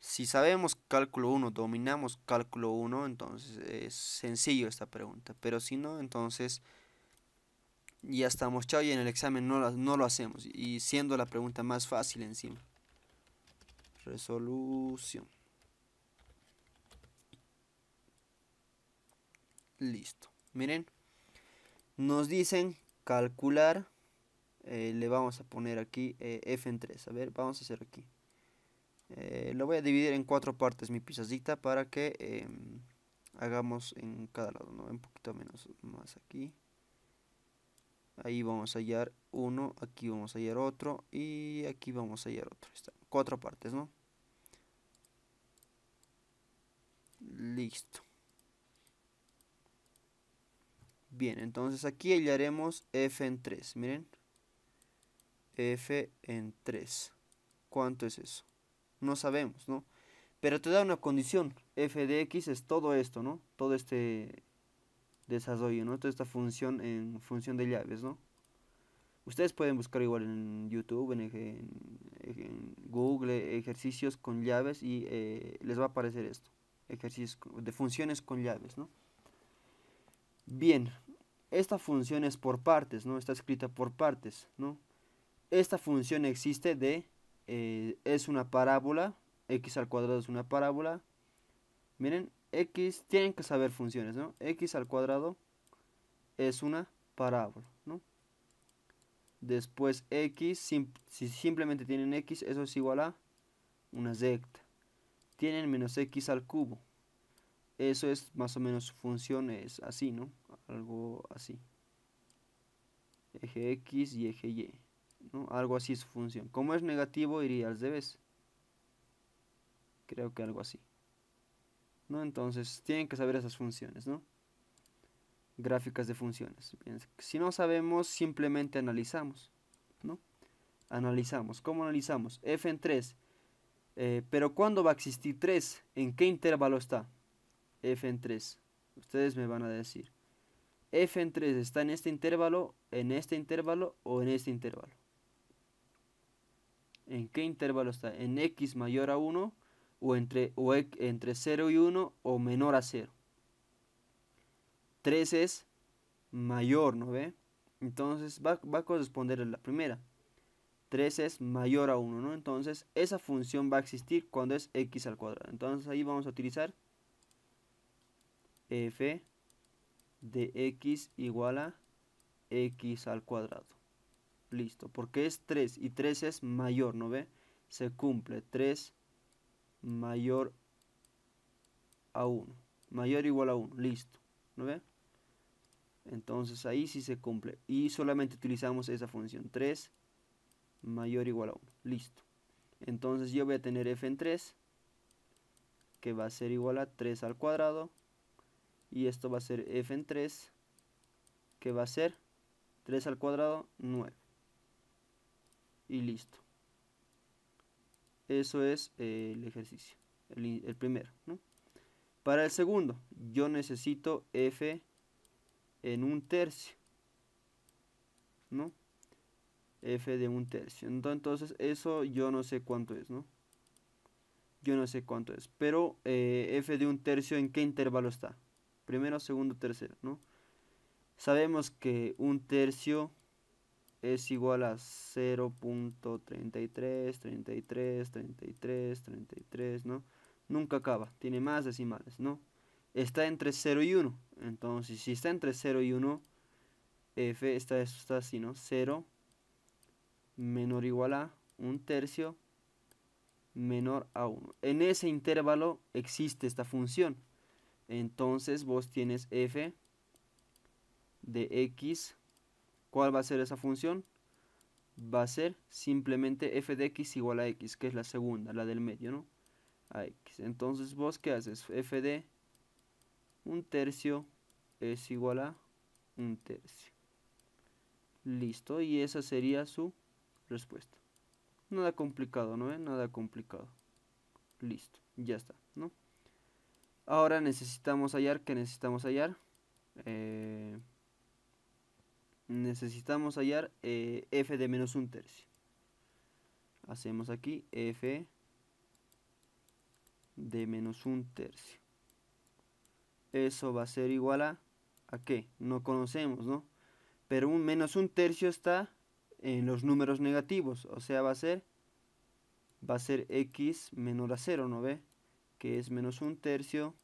Si sabemos cálculo 1, dominamos cálculo 1, entonces es sencillo esta pregunta. Pero si no, entonces ya estamos chao y en el examen no, no lo hacemos. Y siendo la pregunta más fácil encima. Resolución. Listo. Miren, nos dicen calcular. Eh, le vamos a poner aquí eh, F en 3. A ver, vamos a hacer aquí. Eh, lo voy a dividir en cuatro partes mi pizazita para que em, hagamos en cada lado. ¿no? Un poquito menos más aquí. Ahí vamos a hallar uno, aquí vamos a hallar otro y aquí vamos a hallar otro. Está. Cuatro partes, ¿no? Listo. Bien, entonces aquí hallaremos f en 3, miren. f en 3. ¿Cuánto es eso? No sabemos, ¿no? Pero te da una condición, f de x es todo esto, ¿no? Todo este desarrollo, ¿no? Toda esta función en función de llaves, ¿no? Ustedes pueden buscar igual en YouTube, en, Google, ejercicios con llaves y eh, les va a aparecer esto. Ejercicios de funciones con llaves, ¿no? Bien, esta función es por partes, ¿no? Está escrita por partes, ¿no? Esta función existe de, eh, es una parábola, x al cuadrado es una parábola. Miren, x, tienen que saber funciones, ¿no? x al cuadrado es una parábola, ¿no? Después x, si simplemente tienen x, eso es igual a una z. Tienen menos x al cubo. Eso es más o menos su función, es así, ¿no? algo así. Eje X y eje Y. ¿no? Algo así es su función. Como es negativo, iría al vez Creo que algo así. ¿No? Entonces, tienen que saber esas funciones, ¿no? Gráficas de funciones. si no sabemos, simplemente analizamos, ¿no? Analizamos. ¿Cómo analizamos? F en 3. Eh, pero ¿cuándo va a existir 3? ¿En qué intervalo está? F en 3. Ustedes me van a decir f en 3 está en este intervalo, en este intervalo o en este intervalo. ¿En qué intervalo está? ¿En x mayor a 1 o entre, entre 0 y 1 o menor a 0? 3 es mayor, ¿no ve? Entonces va, va a corresponder a la primera. 3 es mayor a 1, ¿no? Entonces esa función va a existir cuando es x al cuadrado. Entonces ahí vamos a utilizar f de x igual a x al cuadrado. Listo, porque es 3 y 3 es mayor, ¿no ve? Se cumple 3 mayor a 1. Mayor igual a 1, listo, ¿no ve? Entonces ahí sí se cumple. Y solamente utilizamos esa función 3 mayor igual a 1. Listo. Entonces yo voy a tener f en 3 que va a ser igual a 3 al cuadrado y esto va a ser f en 3 que va a ser 3 al cuadrado 9 y listo eso es eh, el ejercicio el, primero para el segundo yo necesito f en un tercio ¿no? f de un tercio entonces eso yo no sé cuánto es ¿no? yo no sé cuánto es pero eh, f de un tercio en qué intervalo está primero, segundo, tercero, ¿no? Sabemos que un tercio es igual a 0.33, 33, 33, 33, ¿no? Nunca acaba, tiene más decimales, ¿no? Está entre 0 y 1. Entonces, si está entre 0 y 1, f está, así, ¿no? 0 menor o igual a un tercio menor a 1. En ese intervalo existe esta función. Entonces vos tienes f de x. ¿Cuál va a ser esa función? Va a ser simplemente f de x igual a x, que es la segunda, la del medio, ¿no? A x. Entonces vos qué haces? f de un tercio es igual a un tercio. Listo, y esa sería su respuesta. Nada complicado, ¿no? Nada complicado. Listo, ya está, ¿no? Ahora necesitamos hallar, ¿qué necesitamos hallar? Eh, necesitamos hallar eh, f de menos un tercio. Hacemos aquí f de menos un tercio. Eso va a ser igual a, ¿a qué? No conocemos, ¿no? Pero un menos un tercio está en los números negativos, o sea, va a ser, va a ser x menor a 0, ¿no ve? que es menos un tercio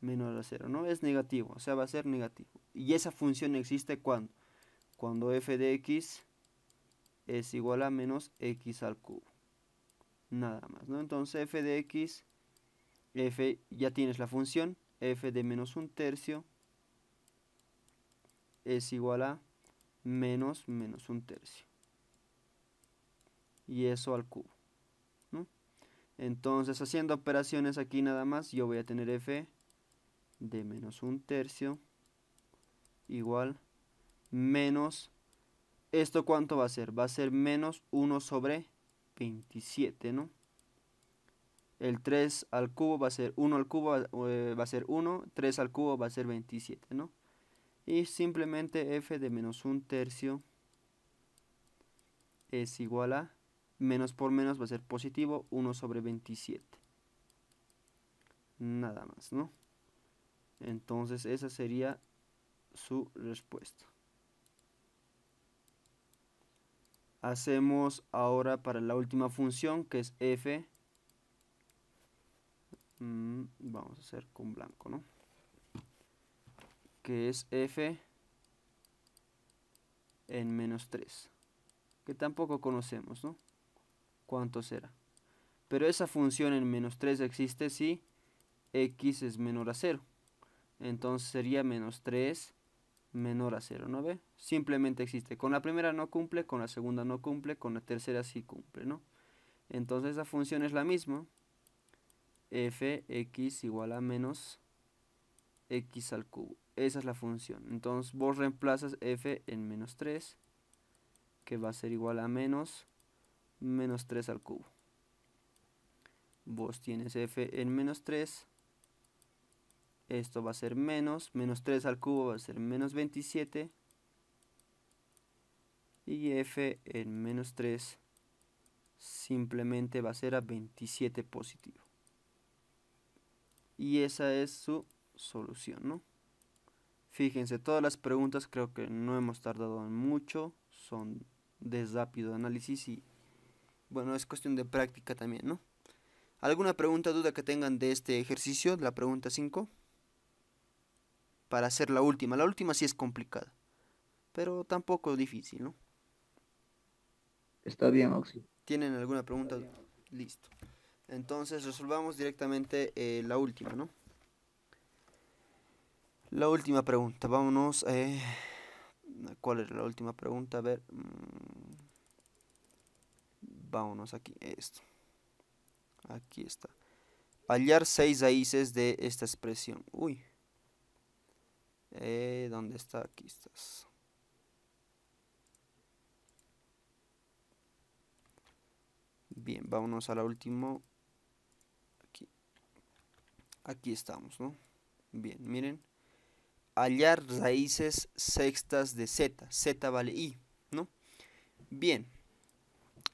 menos a cero, ¿no? Es negativo, o sea, va a ser negativo. Y esa función existe cuando? Cuando f de x es igual a menos x al cubo. Nada más, ¿no? Entonces f de x, f, ya tienes la función, f de menos un tercio es igual a menos menos un tercio. Y eso al cubo. Entonces haciendo operaciones aquí nada más yo voy a tener f de menos un tercio igual menos, ¿esto cuánto va a ser? Va a ser menos 1 sobre 27, ¿no? El 3 al cubo va a ser 1 eh, al cubo, va a ser 1, 3 al cubo va a ser 27, ¿no? Y simplemente f de menos un tercio es igual a menos por menos va a ser positivo 1 sobre 27. Nada más, ¿no? Entonces esa sería su respuesta. Hacemos ahora para la última función que es f. Mm, vamos a hacer con blanco, ¿no? Que es f en menos 3. Que tampoco conocemos, ¿no? cuánto será. Pero esa función en menos 3 existe si x es menor a 0. Entonces sería menos 3 menor a 0, ¿no ve? Simplemente existe. Con la primera no cumple, con la segunda no cumple, con la tercera sí cumple, ¿no? Entonces esa función es la misma. fx igual a menos x al cubo. Esa es la función. Entonces vos reemplazas f en menos 3, que va a ser igual a menos menos 3 al cubo. Vos tienes f en menos 3. Esto va a ser menos. Menos 3 al cubo va a ser menos 27. Y f en menos 3 simplemente va a ser a 27 positivo. Y esa es su solución, ¿no? Fíjense, todas las preguntas creo que no hemos tardado en mucho. Son de rápido análisis y bueno, es cuestión de práctica también, ¿no? ¿Alguna pregunta, duda que tengan de este ejercicio? La pregunta 5. Para hacer la última. La última sí es complicada, pero tampoco difícil, ¿no? Está bien, Oxy. ¿Tienen alguna pregunta? Listo. Entonces resolvamos directamente eh, la última, ¿no? La última pregunta, vámonos. a... Eh, ¿Cuál es la última pregunta? A ver. Mm vámonos aquí, esto. Aquí está. Hallar seis raíces de esta expresión. Uy. Eh, ¿Dónde está? Aquí estás. Bien, vámonos a la última. Aquí. Aquí estamos, ¿no? Bien, miren. Hallar raíces sextas de z. z vale i, ¿no? Bien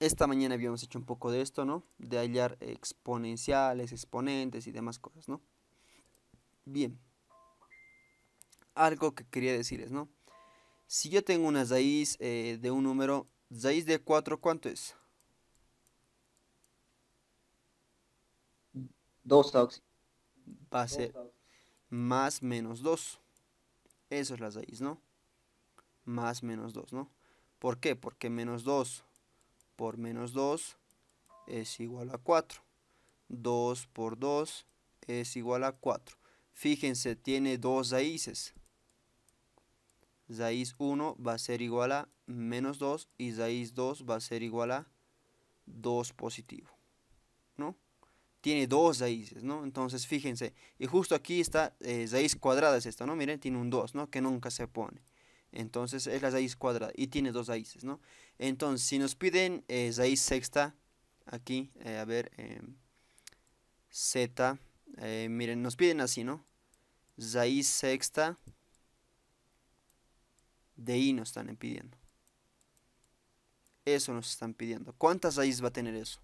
esta mañana habíamos hecho un poco de esto, ¿no? De hallar exponenciales, exponentes y demás cosas, ¿no? Bien. Algo que quería decirles, ¿no? Si yo tengo una raíz eh, de un número, raíz de 4, ¿cuánto es? 2 Va a ser más menos 2. Eso es la raíz, ¿no? Más menos 2, ¿no? ¿Por qué? Porque menos 2 por menos 2 es igual a 4. 2 por 2 es igual a 4. Fíjense, tiene dos raíces. Raíz 1 va a ser igual a menos 2 y raíz 2 va a ser igual a 2 positivo. ¿No? Tiene dos raíces, ¿no? Entonces, fíjense. Y justo aquí está eh, raíz cuadrada es esta, ¿no? Miren, tiene un 2, ¿no? Que nunca se pone. Entonces es la raíz cuadrada y tiene dos raíces, ¿no? Entonces, si nos piden eh, raíz sexta, aquí, eh, a ver, em, z, eh, miren, nos piden así, ¿no? Raíz sexta de i nos están pidiendo. Eso nos están pidiendo. ¿Cuántas raíces va a tener eso?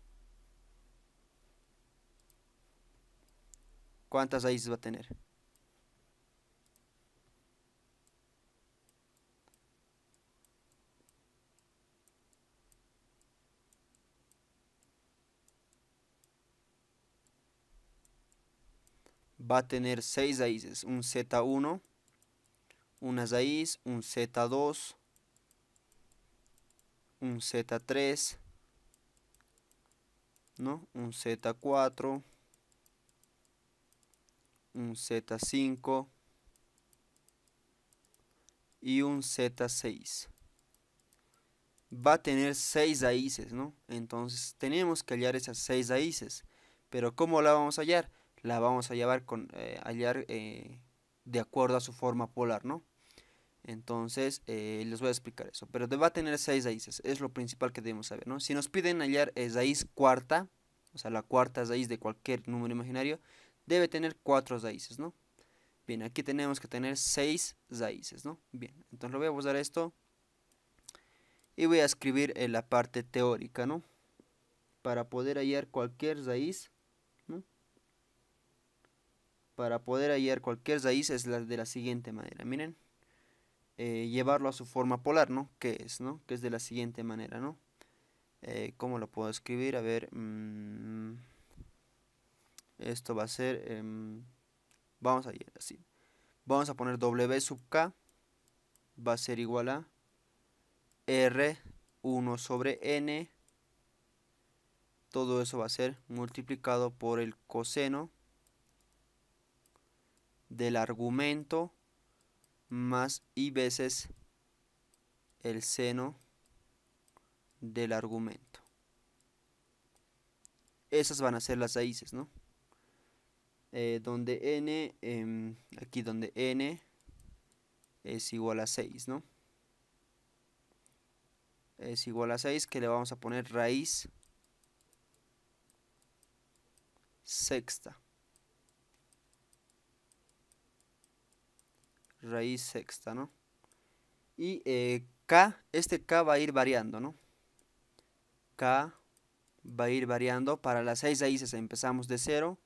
¿Cuántas raíces va a tener? va a tener seis raíces, un Z1, una raíz, un Z2, un Z3, ¿no? un Z4, un Z5 y un Z6. Va a tener seis raíces, ¿no? Entonces tenemos que hallar esas seis raíces. Pero ¿cómo la vamos a hallar? la vamos a llevar con, eh, hallar eh, de acuerdo a su forma polar, ¿no? Entonces, eh, les voy a explicar eso. Pero va a tener seis raíces, es lo principal que debemos saber, ¿no? Si nos piden hallar raíz cuarta, o sea, la cuarta raíz de cualquier número imaginario, debe tener cuatro raíces, ¿no? Bien, aquí tenemos que tener seis raíces, ¿no? Bien, entonces lo voy a usar esto y voy a escribir en la parte teórica, ¿no? Para poder hallar cualquier raíz para poder hallar cualquier raíz es de la siguiente manera. Miren, eh, llevarlo a su forma polar, ¿no? Que es, ¿no? Que es de la siguiente manera, ¿no? Eh, ¿Cómo lo puedo escribir? A ver, mm, esto va a ser, em, vamos a ir así. Vamos a poner W sub K, va a ser igual a R1 sobre N todo eso va a ser multiplicado por el coseno del argumento más y veces el seno del argumento. Esas van a ser las raíces, ¿no? Eh, donde n, em, aquí donde n es igual a 6, ¿no? Es igual a 6 que le vamos a poner raíz sexta. raíz sexta, ¿no? Y eh, K, este K va a ir variando, ¿no? K va a ir variando para las seis raíces. Empezamos de 0,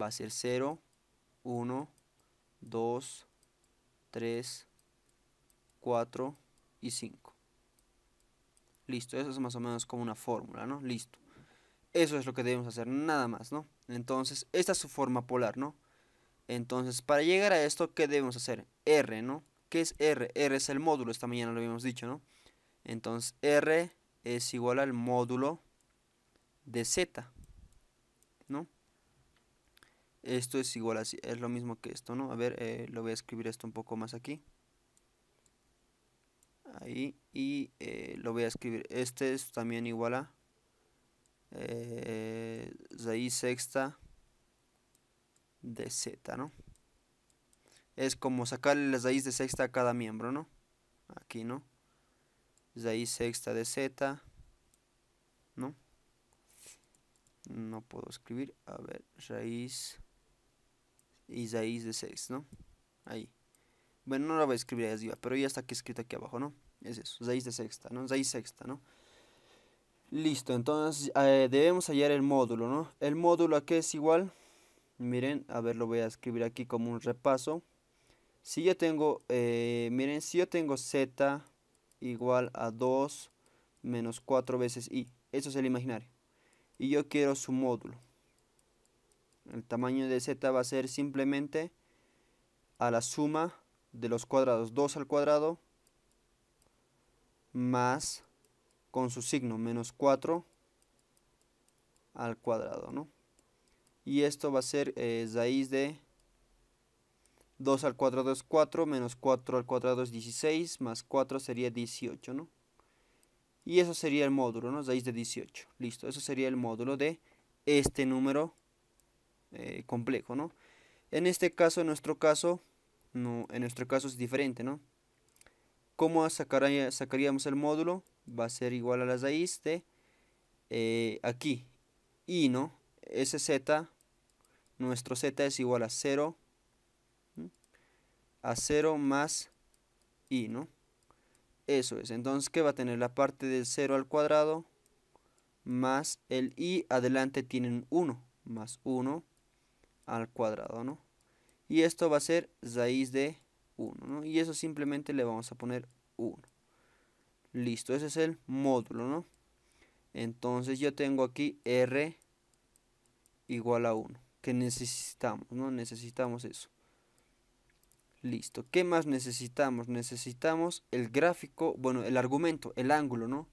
va a ser 0, 1, 2, 3, 4 y 5. Listo, eso es más o menos como una fórmula, ¿no? Listo. Eso es lo que debemos hacer, nada más, ¿no? Entonces, esta es su forma polar, ¿no? Entonces, para llegar a esto, ¿qué debemos hacer? R, ¿no? ¿Qué es R? R es el módulo, esta mañana lo habíamos dicho, ¿no? Entonces R es igual al módulo de Z, ¿no? Esto es igual a, es lo mismo que esto, ¿no? A ver, eh, lo voy a escribir esto un poco más aquí. Ahí, y eh, lo voy a escribir. Este es también igual a eh, sexta de Z, ¿no? es como sacarle la raíz de sexta a cada miembro, ¿no? Aquí, ¿no? Raíz sexta de z, ¿no? No puedo escribir, a ver, raíz y raíz de sexta, ¿no? Ahí. Bueno, no la voy a escribir ahí arriba, pero ya está aquí escrito aquí abajo, ¿no? Es eso, raíz de sexta, ¿no? Raíz sexta, ¿no? Listo, entonces eh, debemos hallar el módulo, ¿no? El módulo aquí es igual, miren, a ver, lo voy a escribir aquí como un repaso. Si yo tengo, eh, miren, si yo tengo z igual a 2 menos 4 veces i, eso es el imaginario. Y yo quiero su módulo. El tamaño de z va a ser simplemente a la suma de los cuadrados 2 al cuadrado más con su signo menos 4 al cuadrado, ¿no? Y esto va a ser eh, raíz de 2 al cuadrado es 4, menos 4 al cuadrado es 16, más 4 sería 18, ¿no? Y eso sería el módulo, ¿no? 6 de 18, listo. Eso sería el módulo de este número eh, complejo, ¿no? En este caso, en nuestro caso, no, en nuestro caso es diferente, ¿no? ¿Cómo sacaríamos el módulo? Va a ser igual a la raíz de eh, aquí, y, ¿no? Ese z, nuestro z es igual a 0, a 0 más i, ¿no? Eso es. Entonces, ¿qué va a tener? La parte del 0 al cuadrado más el i. Adelante tienen 1 más 1 al cuadrado, ¿no? Y esto va a ser raíz de 1, ¿no? Y eso simplemente le vamos a poner 1. Listo, ese es el módulo, ¿no? Entonces yo tengo aquí R igual a 1, que necesitamos, ¿no? Necesitamos eso. Listo. ¿Qué más necesitamos? Necesitamos el gráfico, bueno, el argumento, el ángulo, ¿no?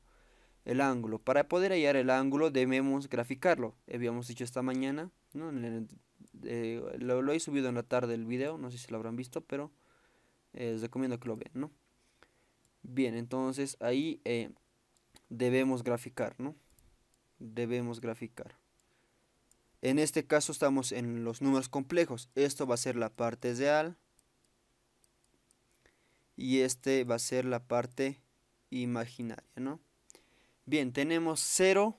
El ángulo. Para poder hallar el ángulo debemos graficarlo. Habíamos dicho esta mañana, ¿no? Eh, lo, he subido en la tarde el video, no sé si lo habrán visto, pero eh, les recomiendo que lo vean, ¿no? Bien, entonces ahí eh, debemos graficar, ¿no? Debemos graficar. En este caso estamos en los números complejos. Esto va a ser la parte real y este va a ser la parte imaginaria, ¿no? Bien, tenemos 0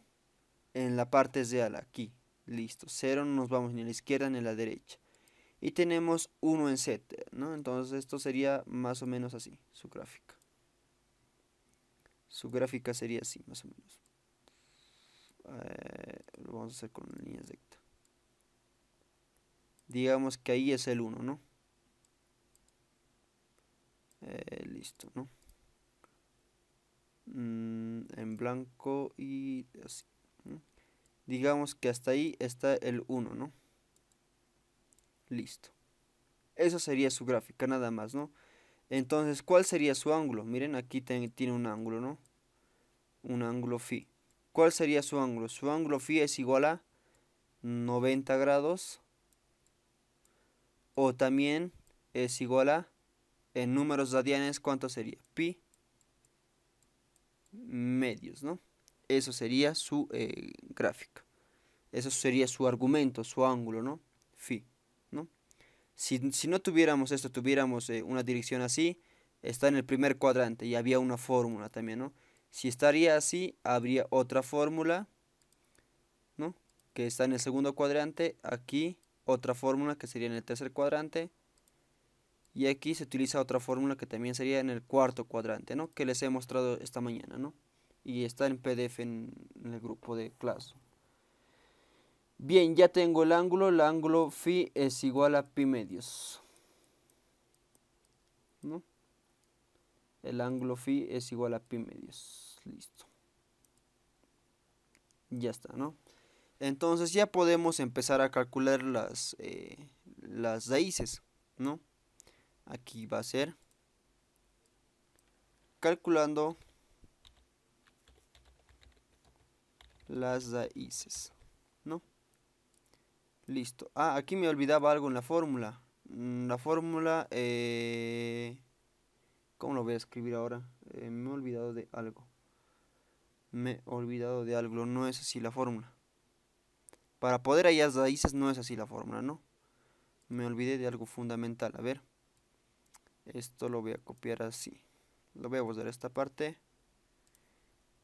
en la parte de ala, aquí, listo, 0 no nos vamos ni a la izquierda ni a la derecha. Y tenemos 1 en z, ¿no? Entonces esto sería más o menos así, su gráfica. Su gráfica sería así, más o menos. lo vamos a hacer con líneas rectas. Digamos que ahí es el 1, ¿no? Eh, listo, ¿no? Mm, en blanco y así. Digamos que hasta ahí está el 1, ¿no? Listo. Esa sería su gráfica, nada más, ¿no? Entonces, ¿cuál sería su ángulo? Miren, aquí tiene un ángulo, ¿no? Un ángulo phi. ¿Cuál sería su ángulo? Su ángulo phi es igual a 90 grados. O también es igual a en números radianes, ¿cuánto sería? Pi medios, ¿no? Eso sería su eh, gráfico. Eso sería su argumento, su ángulo, ¿no? Phi, ¿no? Si, no tuviéramos esto, tuviéramos eh, una dirección así, está en el primer cuadrante y había una fórmula también, ¿no? Si estaría así, habría otra fórmula, ¿no? Que está en el segundo cuadrante, aquí otra fórmula que sería en el tercer cuadrante, y aquí se utiliza otra fórmula que también sería en el cuarto cuadrante, ¿no? Que les he mostrado esta mañana, ¿no? Y está en PDF en, el grupo de clase. Bien, ya tengo el ángulo. El ángulo phi es igual a pi medios. ¿No? El ángulo phi es igual a pi medios. Listo. Ya está, ¿no? Entonces ya podemos empezar a calcular las, eh, las raíces, ¿no? aquí va a ser calculando las raíces, ¿no? Listo. Ah, aquí me olvidaba algo en la fórmula. Mm, la fórmula, eh, ¿cómo lo voy a escribir ahora? Eh, me he olvidado de algo. Me he olvidado de algo, no es así la fórmula. Para poder hallar raíces no es así la fórmula, ¿no? Me olvidé de algo fundamental, a ver esto lo voy a copiar así lo voy a borrar esta parte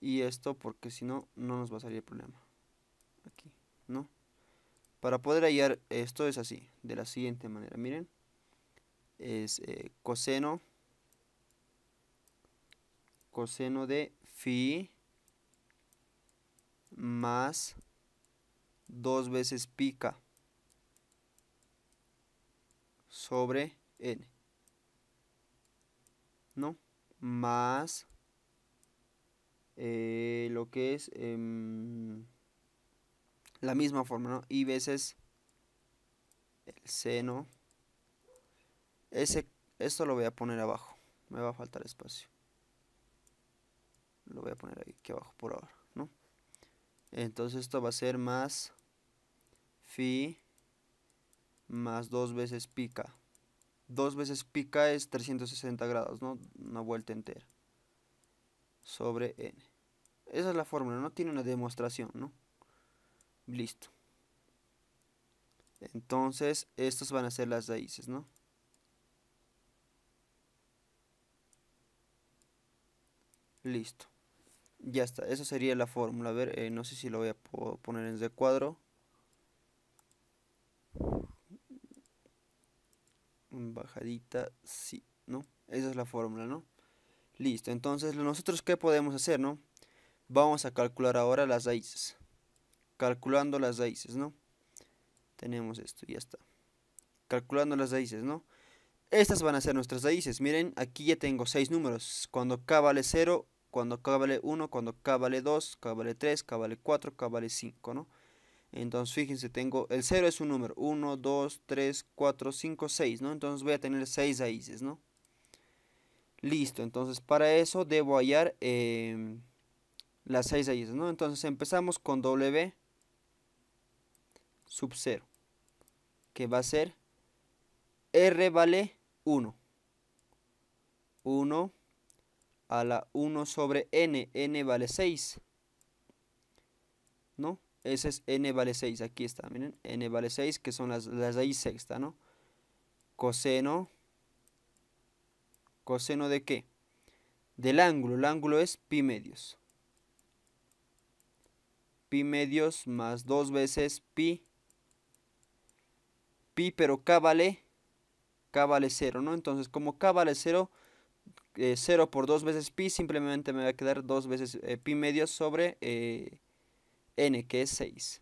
y esto porque si no no nos va a salir el problema aquí no para poder hallar esto es así de la siguiente manera miren es eh, coseno coseno de phi más dos veces pica sobre n ¿no? Más eh, lo que es em, la misma forma, ¿no? Y veces el seno. Ese, esto lo voy a poner abajo. Me va a faltar espacio. Lo voy a poner aquí abajo por ahora, ¿no? Entonces esto va a ser más phi más dos veces pica. Dos veces pica es 360 grados, ¿no? Una vuelta entera. Sobre n. Esa es la fórmula, no tiene una demostración, ¿no? Listo. Entonces, estas van a ser las raíces, ¿no? Listo. Ya está, esa sería la fórmula. A ver, eh, no sé si lo voy a poner en cuadro. bajadita, sí, ¿no? Esa es la fórmula, ¿no? Listo, entonces nosotros qué podemos hacer, ¿no? Vamos a calcular ahora las raíces. Calculando las raíces, ¿no? Tenemos esto, ya está. Calculando las raíces, ¿no? Estas van a ser nuestras raíces. Miren, aquí ya tengo seis números. Cuando k vale 0, cuando k vale 1, cuando k vale 2, k vale 3, k vale 4, k vale 5, ¿no? Entonces, fíjense, tengo el 0 es un número, 1, 2, 3, 4, 5, 6, ¿no? Entonces voy a tener 6 raíces, ¿no? Listo, entonces para eso debo hallar em, las 6 raíces, ¿no? Entonces empezamos con W sub 0, que va a ser R vale 1. 1 a la 1 sobre n, n vale 6. Ese es n vale 6, aquí está, miren, n vale 6, que son las, las raíz sexta, ¿no? Coseno, ¿coseno de qué? Del ángulo, el ángulo es pi medios. Pi medios más dos veces pi, pi, pero k vale, k vale 0, ¿no? Entonces, como k vale 0, 0 eh, por dos veces pi, simplemente me va a quedar dos veces eh, pi medios sobre eh, n, que es 6.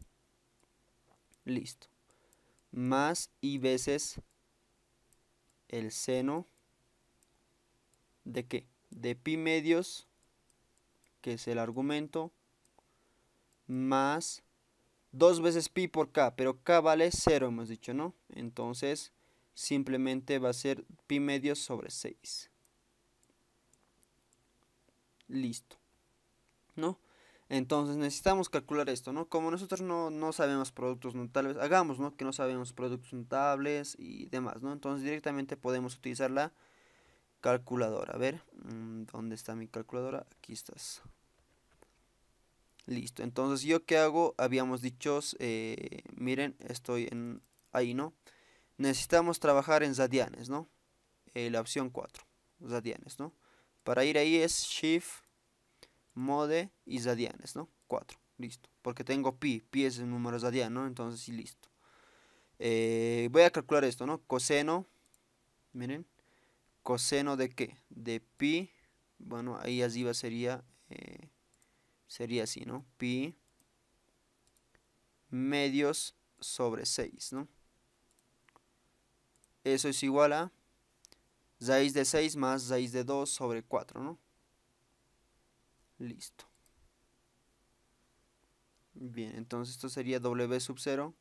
Listo. Más y veces el seno de qué? De pi medios, que es el argumento, más dos veces pi por k, pero k vale 0, hemos dicho, ¿no? Entonces, simplemente va a ser pi medios sobre 6. Listo. ¿No? Entonces necesitamos calcular esto, ¿no? Como nosotros no, sabemos productos notables, hagamos, ¿no? Que no sabemos productos notables y demás, ¿no? Entonces directamente podemos utilizar la calculadora. A ver, mm, ¿dónde está mi calculadora? Aquí estás. Listo, entonces yo qué hago, habíamos dicho, eh, miren, estoy en ahí, ¿no? Necesitamos trabajar en Zadianes, ¿no? Eh, la opción 4, Zadianes, ¿no? Para ir ahí es Shift mode y radianes, ¿no? 4, listo. Porque tengo pi, pi es el número ¿no? entonces sí, listo. Eh, voy a calcular esto, ¿no? Coseno, miren, coseno de qué? De pi, bueno, ahí arriba sería, eh, sería así, ¿no? Pi medios sobre 6, ¿no? Eso es igual a raíz de 6 más raíz de 2 sobre 4, ¿no? Listo. Bien, entonces esto sería W sub 0.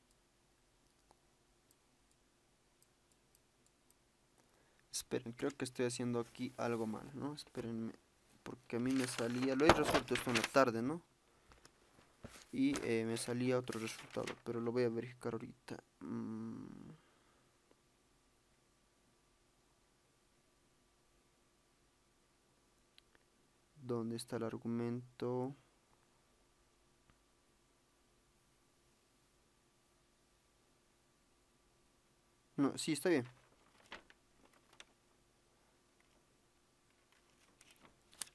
Esperen, creo que estoy haciendo aquí algo mal, ¿no? Espérenme, porque a mí me salía... Lo he resuelto esto la tarde, ¿no? Y eh, me salía otro resultado, pero lo voy a verificar ahorita. Mm. ¿Dónde está el argumento? No, sí, está bien.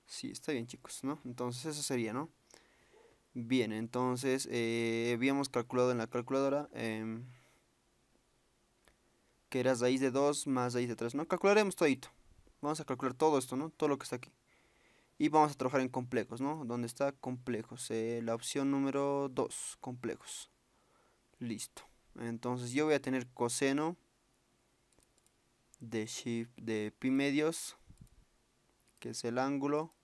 Sí, está bien, chicos, ¿no? Entonces eso sería, ¿no? Bien, entonces eh, habíamos calculado en la calculadora em, que era raíz de 2 más raíz de 3, ¿no? Calcularemos todito. Vamos a calcular todo esto, ¿no? Todo lo que está aquí. Y vamos a trabajar en complejos, ¿no? ¿Dónde está? Complejos. Eh, la opción número 2, complejos. Listo. Entonces yo voy a tener coseno de, pi medios, que es el ángulo,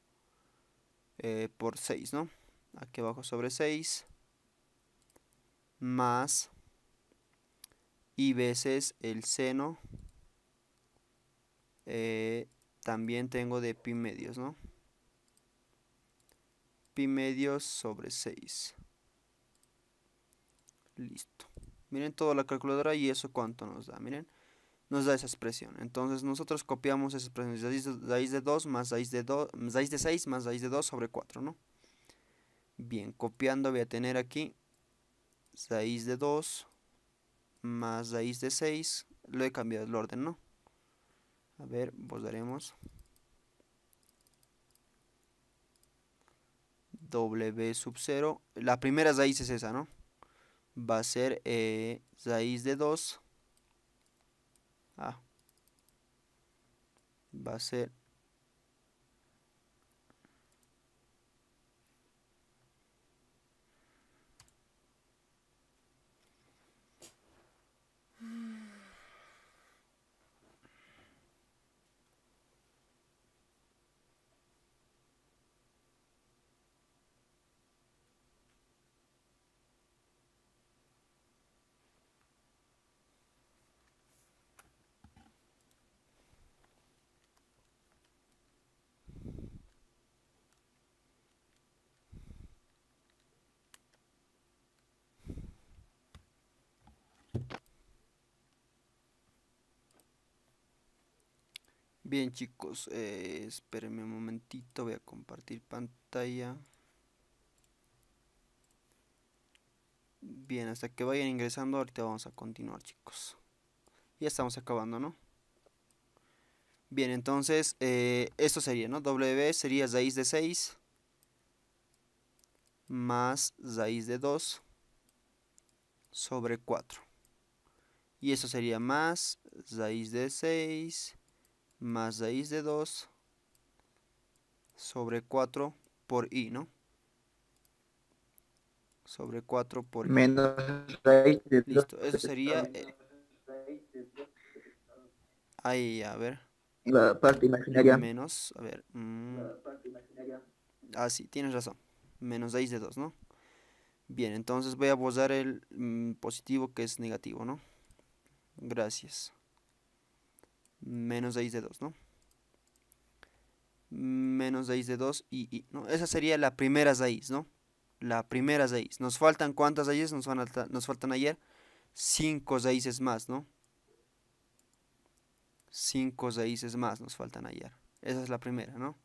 eh, por 6, ¿no? Aquí abajo sobre 6, más y veces el seno, eh, también tengo de pi medios, ¿no? pi medio sobre 6. Listo. Miren toda la calculadora y eso cuánto nos da. Miren, nos da esa expresión. Entonces nosotros copiamos esa expresión. Raíz de 2 más raíz de, 2, raíz de 6 más raíz de 2 sobre 4, ¿no? Bien, copiando voy a tener aquí raíz de 2 más raíz de 6. Lo he cambiado el orden, ¿no? A ver, daremos. W sub 0. La primera raíz es esa, ¿no? Va a ser eh, raíz de 2. Ah. Va a ser Bien chicos, eh, espérenme un momentito, voy a compartir pantalla. Bien, hasta que vayan ingresando, ahorita vamos a continuar chicos. Ya estamos acabando, ¿no? Bien, entonces, eh, esto sería, ¿no? W sería raíz de 6 más raíz de 2 sobre 4. Y eso sería más raíz de 6 más raíz de 2 sobre 4 por i, ¿no? Sobre 4 por menos raíz de 2. Listo, eso sería... Eh, ahí, a ver. La parte imaginaria. Menos, a ver. Mmm, ah, sí, tienes razón. Menos raíz de 2, ¿no? Bien, entonces voy a borrar el mm, positivo que es negativo, ¿no? Gracias menos 6 de 2, ¿no? Menos 6 de 2 y, y, Esa sería la primera raíz, ¿no? La primera raíz. ¿Nos faltan cuántas raíces? Nos, nos faltan ayer 5 raíces más, ¿no? 5 raíces más nos faltan ayer. Esa es la primera, ¿no?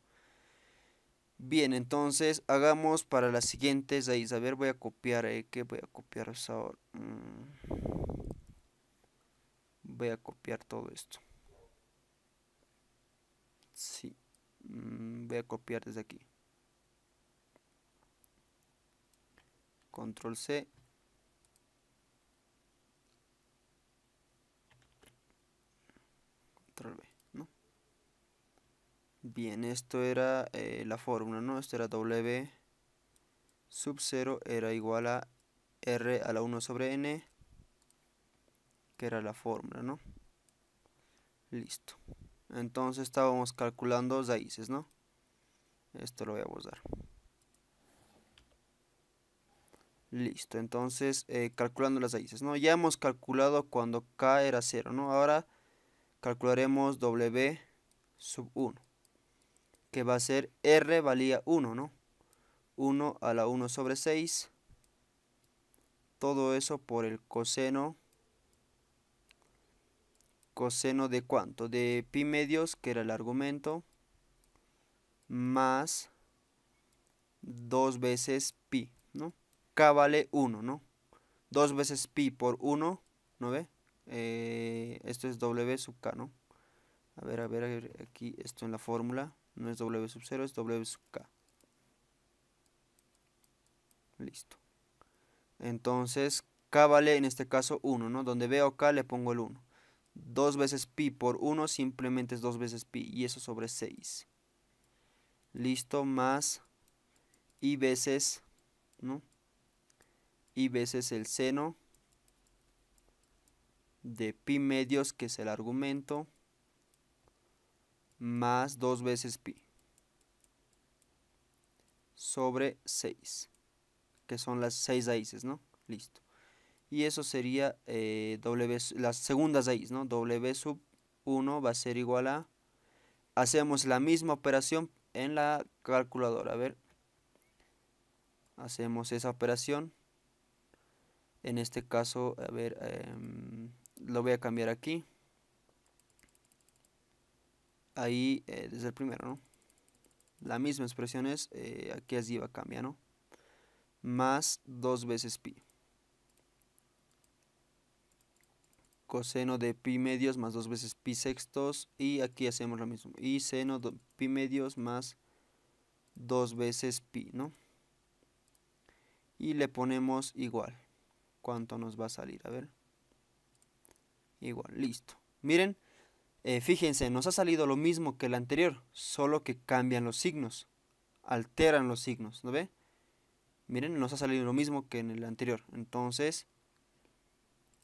Bien, entonces hagamos para las siguientes raíz. A ver, voy a copiar, eh, ¿qué voy a copiar mm, Voy a copiar todo esto. Sí. Mm, voy a copiar desde aquí. Control C. Control B, ¿no? Bien, esto era eh, la fórmula, ¿no? Esto era W sub 0 era igual a R a la 1 sobre N, que era la fórmula, ¿no? Listo. Entonces estábamos calculando raíces, ¿no? Esto lo voy a borrar. Listo, entonces eh, calculando las raíces, ¿no? Ya hemos calculado cuando k era 0, ¿no? Ahora calcularemos w sub 1, que va a ser r valía 1, ¿no? 1 a la 1 sobre 6, todo eso por el coseno coseno de cuánto? De pi medios, que era el argumento, más dos veces pi, ¿no? K vale 1, ¿no? Dos veces pi por 1, ¿no ve? Eh, esto es W sub K, ¿no? A ver, a ver, a ver, aquí esto en la fórmula no es W sub 0, es W sub K. Listo. Entonces, K vale en este caso 1, ¿no? Donde veo K le pongo el 1. 2 veces pi por 1 simplemente es 2 veces pi y eso sobre 6. Listo, más i veces, ¿no? i veces el seno de pi medios, que es el argumento, más 2 veces pi sobre 6, que son las 6 raíces, ¿no? Listo y eso sería eh, W, las segundas raíz, ¿no? W sub 1 va a ser igual a, hacemos la misma operación en la calculadora, a ver, hacemos esa operación, en este caso, a ver, em, lo voy a cambiar aquí, ahí es eh, desde el primero, ¿no? La misma expresión es, eh, aquí así va a cambiar, ¿no? Más dos veces pi. coseno de pi medios más dos veces pi sextos y aquí hacemos lo mismo y seno de pi medios más dos veces pi no y le ponemos igual cuánto nos va a salir a ver igual listo miren eh, fíjense nos ha salido lo mismo que el anterior solo que cambian los signos alteran los signos no ve miren nos ha salido lo mismo que en el anterior entonces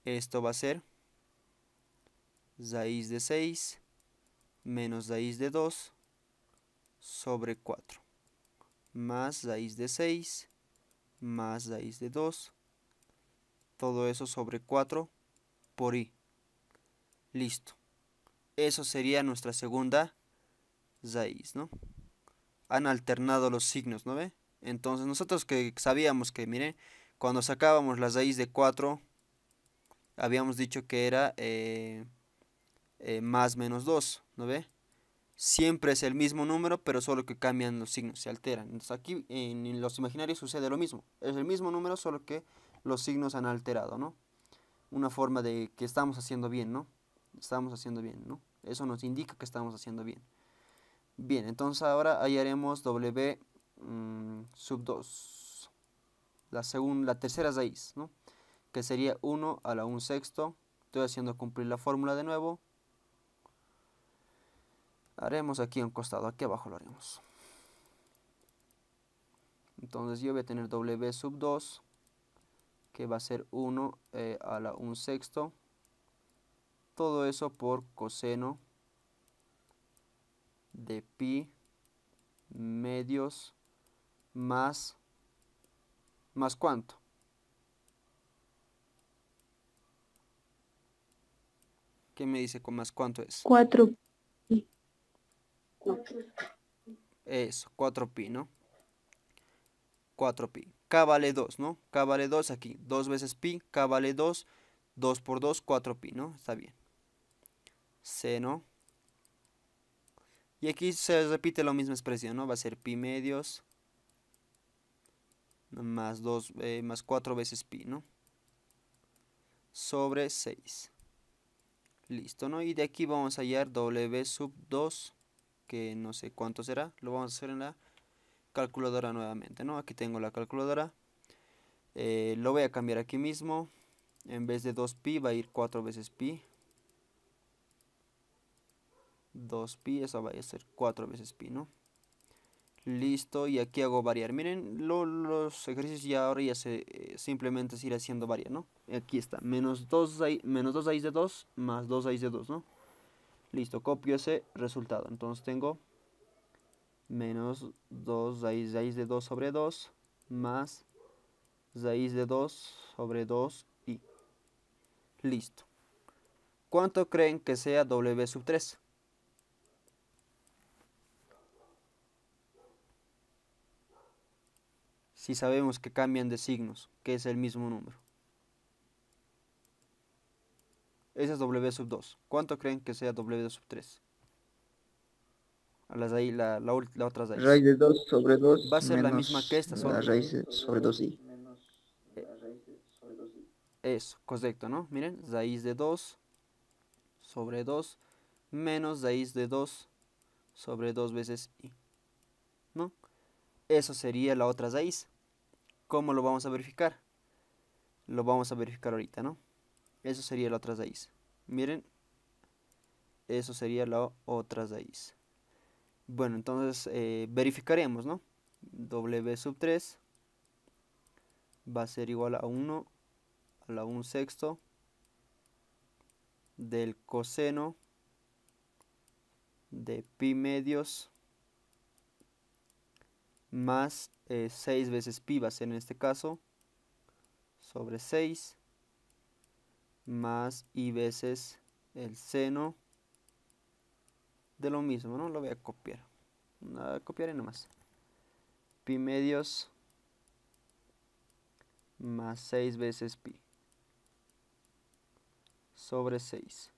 esto va a ser raíz de 6 menos raíz de 2 sobre 4 más raíz de 6 más raíz de 2 todo eso sobre 4 por i listo eso sería nuestra segunda raíz no han alternado los signos no ve entonces nosotros que sabíamos que miren cuando sacábamos la raíz de 4 habíamos dicho que era eh, eh, más menos 2, ¿no ve? Siempre es el mismo número, pero solo que cambian los signos, se alteran. Entonces aquí en los imaginarios sucede lo mismo. Es el mismo número, solo que los signos han alterado, ¿no? Una forma de que estamos haciendo bien, ¿no? Estamos haciendo bien, ¿no? Eso nos indica que estamos haciendo bien. Bien, entonces ahora hallaremos W mm, sub 2. La, segunda, la tercera raíz, ¿no? Que sería 1 a la 1 sexto. Estoy haciendo cumplir la fórmula de nuevo haremos aquí un costado, aquí abajo lo haremos. Entonces yo voy a tener W sub 2, que va a ser 1 eh, a la 1 sexto. Todo eso por coseno de pi medios más, más cuánto. ¿Qué me dice con más cuánto es? 4 eso, 4pi, ¿no? 4pi. K vale 2, ¿no? K vale 2 aquí. 2 veces pi, K vale 2. 2 por 2, 4pi, ¿no? Está bien. Seno. Y aquí se repite la misma expresión, ¿no? Va a ser pi medios más, eh, más 4 veces pi, ¿no? Sobre 6. Listo, ¿no? Y de aquí vamos a hallar W sub 2 que no sé cuánto será, lo vamos a hacer en la calculadora nuevamente, ¿no? Aquí tengo la calculadora, eh, lo voy a cambiar aquí mismo, en vez de 2pi va a ir 4 veces pi, 2pi, eso va a ser 4 veces pi, ¿no? Listo, y aquí hago variar. Miren, los ejercicios ya ahora ya se eh, simplemente se irá haciendo variar, ¿no? Aquí está, menos 2 x de 2 más 2 x de 2, ¿no? Listo, copio ese resultado. Entonces tengo menos 2 raíz, raíz de 2 sobre 2 más raíz de 2 sobre 2i. Listo. ¿Cuánto creen que sea w sub 3? Si sabemos que cambian de signos, que es el mismo número. Esa es W sub 2. ¿Cuánto creen que sea W sub 3? la, otra raíz. Raíz de 2 sobre 2. Va a ser la misma que esta. Sobre la raíz sobre 2i. Eso, correcto, ¿no? Miren, raíz de 2 sobre 2 menos raíz de 2 sobre 2 veces i. ¿No? Eso sería la otra raíz. ¿Cómo lo vamos a verificar? Lo vamos a verificar ahorita, ¿no? Eso sería la otra raíz. Miren, eso sería la otra raíz. Bueno, entonces eh, verificaremos, ¿no? W sub 3 va a ser igual a 1 a la 1 sexto del coseno de pi medios más 6 eh, veces pi va a ser en este caso sobre 6 más y veces el seno de lo mismo, ¿no? Lo voy a copiar. Nada, copiaré nomás. Pi medios más 6 veces pi sobre 6.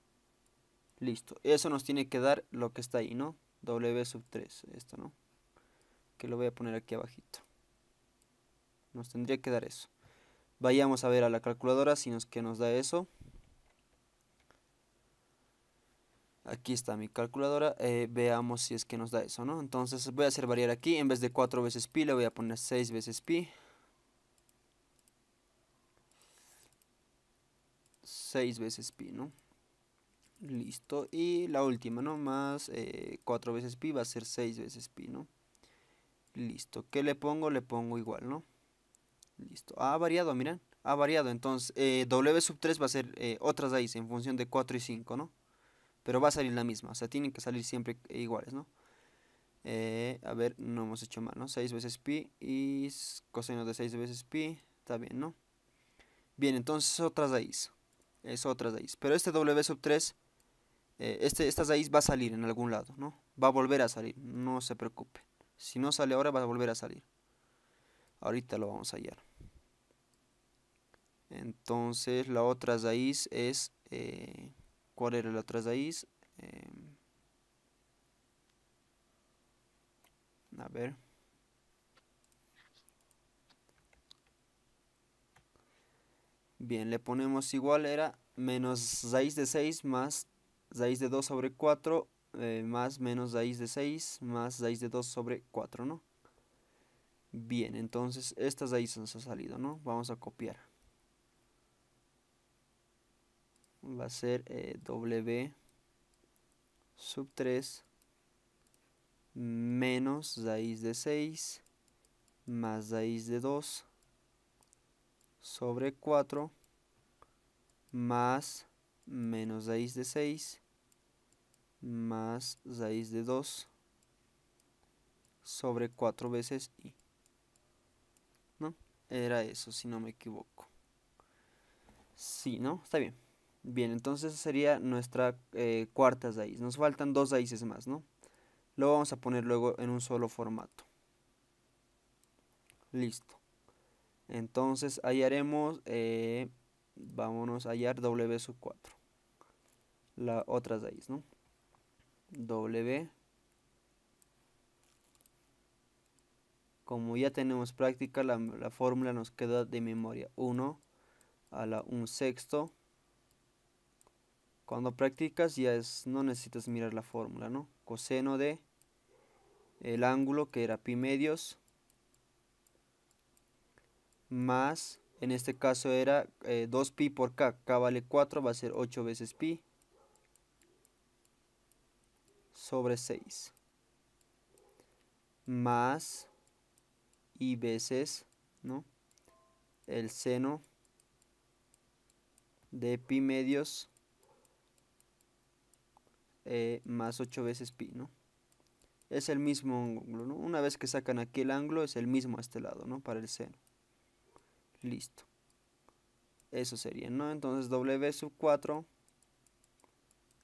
Listo. Eso nos tiene que dar lo que está ahí, ¿no? W sub 3, esto, ¿no? Que lo voy a poner aquí abajito. Nos tendría que dar eso. Vayamos a ver a la calculadora si nos, que nos da eso. Aquí está mi calculadora, eh, veamos si es que nos da eso, ¿no? Entonces voy a hacer variar aquí, en vez de 4 veces pi le voy a poner 6 veces pi. 6 veces pi, ¿no? Listo, y la última, ¿no? Más 4 eh, veces pi va a ser 6 veces pi, ¿no? Listo, ¿qué le pongo? Le pongo igual, ¿no? Listo, ah, ha variado, miren, ha variado, entonces eh, W sub 3 va a ser otras raíces en función de 4 y 5, ¿no? Pero va a salir la misma, o sea, tienen que salir siempre iguales, ¿no? Eh, a ver, no hemos hecho mal, ¿no? 6 veces pi y coseno de 6 veces pi, está bien, ¿no? Bien, entonces otra raíz, es otra raíz. Pero este w sub 3, eh, este, esta raíz va a salir en algún lado, ¿no? Va a volver a salir, no se preocupe. Si no sale ahora, va a volver a salir. Ahorita lo vamos a hallar. Entonces la otra raíz es eh, ¿Cuál era la otra raíz? Em, a ver. Bien, le ponemos igual era menos 6 de 6 más raíz de 2 sobre 4 eh, más menos raíz de 6 más 6 de 2 sobre 4, ¿no? Bien, entonces estas raíz nos ha salido, ¿no? Vamos a copiar. va a ser eh, W sub 3 menos raíz de 6 más raíz de 2 sobre 4 más menos raíz de 6 más raíz de 2 sobre 4 veces i. ¿No? Era eso, si no me equivoco. Sí, ¿no? Está bien. Bien, entonces sería nuestra eh, cuarta raíz. Nos faltan dos raíces más, ¿no? Lo vamos a poner luego en un solo formato. Listo. Entonces hallaremos, eh, vámonos a hallar W sub 4. La otra raíz, ¿no? W. Como ya tenemos práctica, la, la fórmula nos queda de memoria 1 a la 1 sexto cuando practicas ya es, no necesitas mirar la fórmula, ¿no? Coseno de el ángulo que era pi medios más, en este caso era 2pi eh, por k, k vale 4, va a ser 8 veces pi sobre 6 más y veces, ¿no? El seno de pi medios eh, más 8 veces pi, ¿no? Es el mismo ángulo, ¿no? Una vez que sacan aquí el ángulo, es el mismo a este lado, ¿no? Para el seno. Listo. Eso sería, ¿no? Entonces W sub 4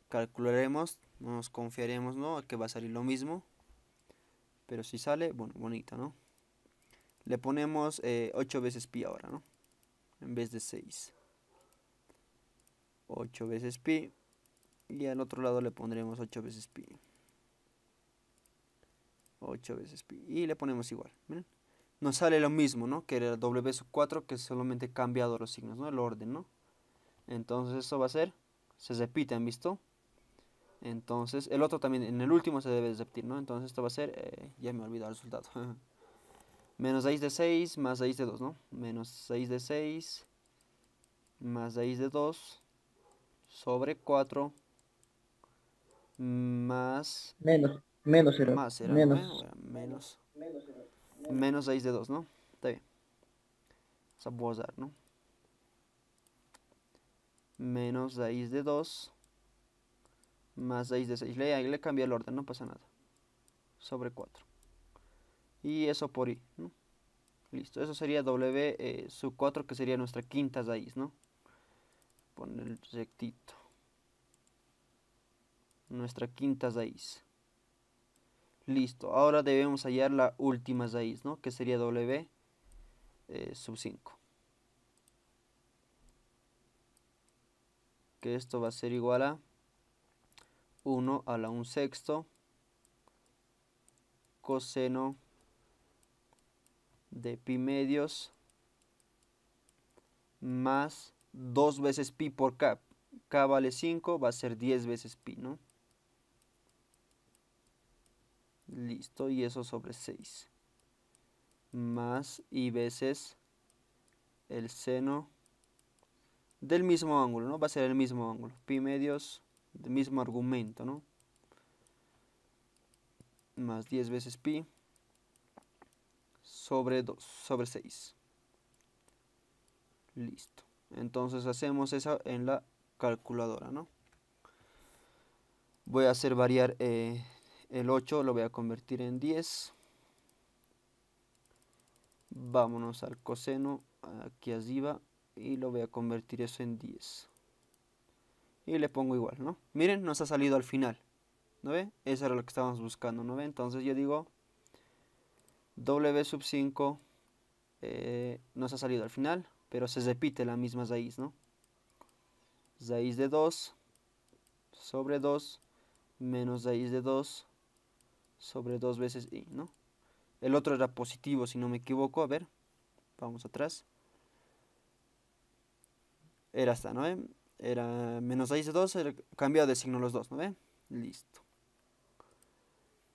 calcularemos, nos confiaremos, ¿no? A que va a salir lo mismo. Pero si sale, bueno, bonito, ¿no? Le ponemos 8 eh, veces pi ahora, ¿no? En vez de 6. 8 veces pi y al otro lado le pondremos 8 veces pi. 8 veces pi. Y le ponemos igual. Miren. Nos sale lo mismo, ¿no? Que era W sub 4, que solamente cambiado los signos, ¿no? El orden, ¿no? Entonces esto va a ser. Se repiten, ¿visto? Entonces, el otro también, en el último se debe repetir, ¿no? Entonces esto va a ser, eh, ya me he olvidado el resultado. [laughs] menos 6 de 6 más 6 de 2, ¿no? Menos 6 de 6 más 6 de 2 sobre 4 más... Menos, menos Más menos. menos. menos. 6 de 2, ¿no? Está bien. O ¿no? Menos 6 de 2. Más 6 de 6. Le, cambié le cambia el orden, no pasa nada. Sobre 4. Y eso por i, Listo, eso sería W eh, sub 4, que sería nuestra quinta raíz, ¿no? Poner el rectito nuestra quinta raíz. Listo, ahora debemos hallar la última raíz, ¿no? Que sería W eh, sub 5. Que esto va a ser igual a 1 a la 1 sexto coseno de pi medios más 2 veces pi por k. k vale 5, va a ser 10 veces pi, ¿no? Listo, y eso sobre 6. Más y veces el seno del mismo ángulo, ¿no? Va a ser el mismo ángulo. Pi medios, del mismo argumento, ¿no? Más 10 veces pi sobre 2, sobre 6. Listo. Entonces hacemos eso en la calculadora, ¿no? Voy a hacer variar... Eh, el 8 lo voy a convertir en 10. Vámonos al coseno, aquí arriba, y lo voy a convertir eso en 10. Y le pongo igual, ¿no? Miren, nos ha salido al final. ¿No ve? Eso era lo que estábamos buscando, ¿no ve? Entonces yo digo W sub 5 eh, nos ha salido al final, pero se repite la misma raíz, ¿no? Raíz de 2 sobre 2 menos raíz de 2 sobre dos veces y, ¿no? El otro era positivo, si no me equivoco. A ver, vamos atrás. Era esta, ¿no? Era menos raíz de 2, cambiado de signo los dos, ¿no ve? Listo.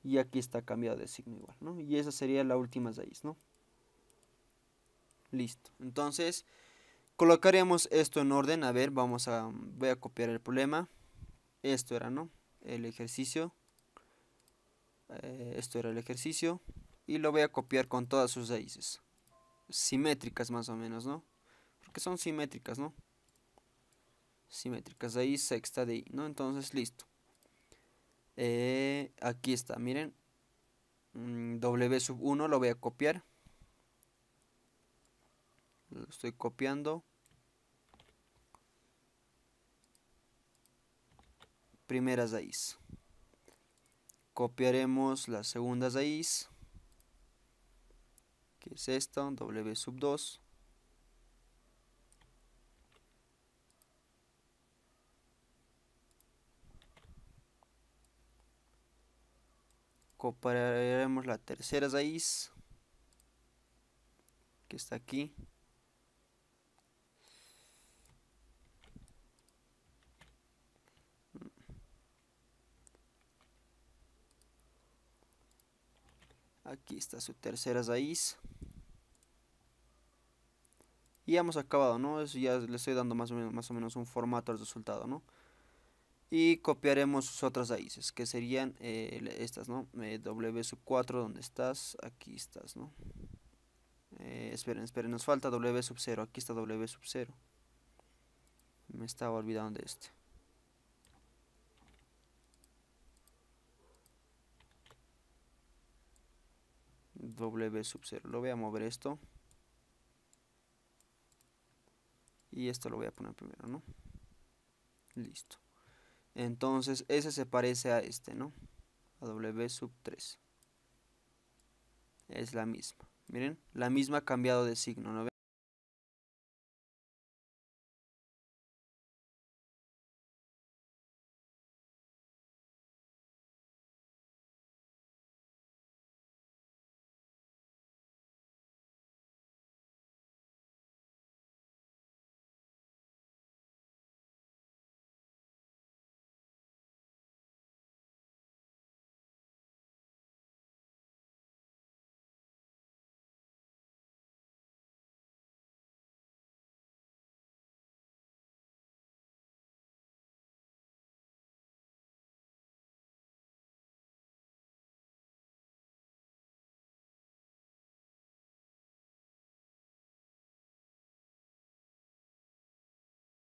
Y aquí está cambiado de signo igual, ¿no? Y esa sería la última raíz, ¿no? Listo. Entonces, colocaríamos esto en orden. A ver, vamos a, voy a copiar el problema. Esto era, ¿no? El ejercicio. Eh, esto era el ejercicio, y lo voy a copiar con todas sus raíces, simétricas más o menos, ¿no? Porque son simétricas, ¿no? Simétricas, ahí sexta de i, ¿no? Entonces, listo. Eh, aquí está, miren, mm, W sub 1 lo voy a copiar. Lo estoy copiando. primeras raíz copiaremos la segunda raíz que es esta w sub 2 copiaremos la tercera raíz que está aquí Aquí está su tercera raíz. Y ya hemos acabado, ¿no? ya le estoy dando más o, menos, un formato al resultado, ¿no? Y copiaremos sus otras raíces, que serían eh, estas, ¿no? Eh, w sub 4, ¿dónde estás? Aquí estás, ¿no? Eh, esperen, esperen, nos falta W sub 0. Aquí está W sub 0. Me estaba olvidando de este. W sub 0. Lo voy a mover esto. Y esto lo voy a poner primero, ¿no? Listo. Entonces, ese se parece a este, ¿no? A W sub 3. Es la misma. Miren, la misma ha cambiado de signo, ¿no?